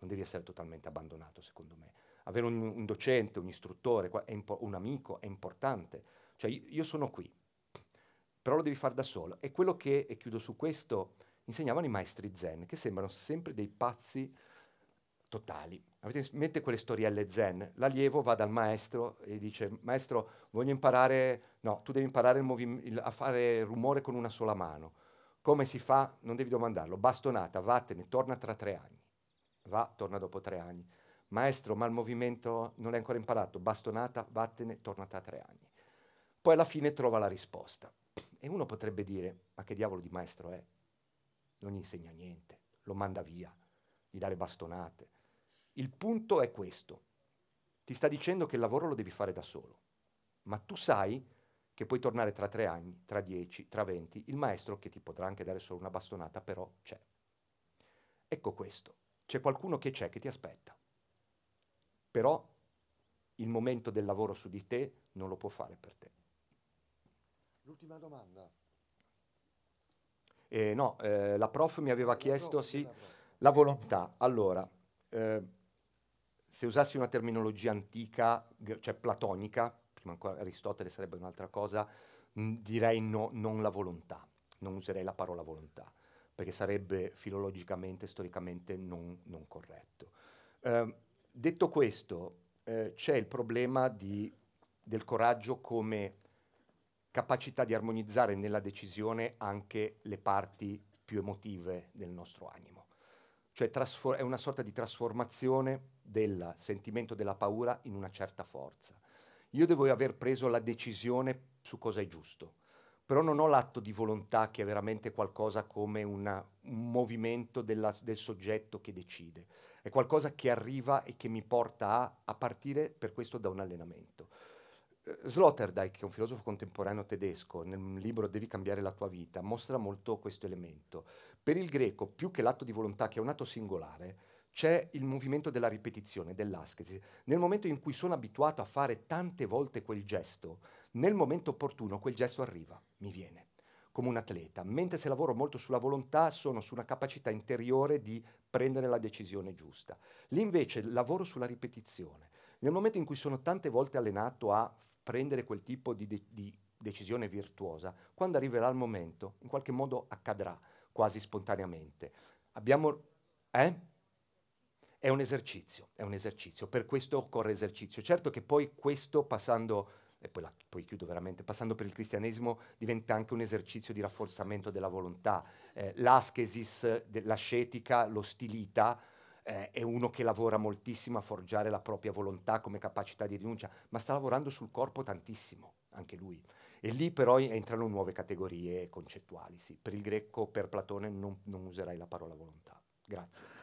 Non devi essere totalmente abbandonato, secondo me avere un, un docente, un istruttore, impo- un amico è importante. Cioè io, io sono qui, però lo devi fare da solo. E quello che, e chiudo su questo, insegnavano i maestri zen, che sembrano sempre dei pazzi totali. Avete in mente quelle storielle zen? L'allievo va dal maestro e dice, maestro, voglio imparare, no, tu devi imparare movi- il, a fare rumore con una sola mano. Come si fa? Non devi domandarlo. Bastonata, vattene, torna tra tre anni. Va, torna dopo tre anni maestro, ma il movimento non l'hai ancora imparato, bastonata, vattene, tornata a tre anni. Poi alla fine trova la risposta. E uno potrebbe dire, ma che diavolo di maestro è? Non gli insegna niente, lo manda via, gli dà le bastonate. Il punto è questo. Ti sta dicendo che il lavoro lo devi fare da solo, ma tu sai che puoi tornare tra tre anni, tra dieci, tra venti, il maestro che ti potrà anche dare solo una bastonata, però c'è. Ecco questo, c'è qualcuno che c'è, che ti aspetta però il momento del lavoro su di te non lo può fare per te. L'ultima domanda. Eh, no, eh, la prof mi aveva la chiesto, prof, sì, la, la, volontà. Allora, eh, se usassi una terminologia antica, cioè platonica, prima ancora Aristotele sarebbe un'altra cosa, mh, mm, direi no, non la volontà, non userei la parola volontà, perché sarebbe filologicamente, storicamente non, non corretto. Ehm, Detto questo, eh, c'è il problema di, del coraggio come capacità di armonizzare nella decisione anche le parti più emotive del nostro animo. Cioè è una sorta di trasformazione del sentimento della paura in una certa forza. Io devo aver preso la decisione su cosa è giusto però non ho l'atto di volontà che è veramente qualcosa come una, un movimento della, del soggetto che decide, è qualcosa che arriva e che mi porta a, a partire per questo da un allenamento. Eh, Sloterdijk, che è un filosofo contemporaneo tedesco, nel libro Devi cambiare la tua vita, mostra molto questo elemento. Per il greco, più che l'atto di volontà, che è un atto singolare, c'è il movimento della ripetizione, dell'ascesi. Nel momento in cui sono abituato a fare tante volte quel gesto, nel momento opportuno quel gesto arriva, mi viene come un atleta, mentre se lavoro molto sulla volontà sono su una capacità interiore di prendere la decisione giusta. Lì invece lavoro sulla ripetizione. Nel momento in cui sono tante volte allenato a prendere quel tipo di, de- di decisione virtuosa, quando arriverà il momento, in qualche modo accadrà quasi spontaneamente. Abbiamo... Eh? È un esercizio, è un esercizio, per questo occorre esercizio. Certo che poi questo passando e poi, la, poi, chiudo veramente, passando per il cristianesimo diventa anche un esercizio di rafforzamento della volontà. Eh, l'ascesis, l'ascetica, l'ostilità, eh, è uno che lavora moltissimo a forgiare la propria volontà come capacità di rinuncia, ma sta lavorando sul corpo tantissimo, anche lui. E lì però entrano nuove categorie concettuali. Sì. Per il greco, per Platone, non, non userai la parola volontà. Grazie.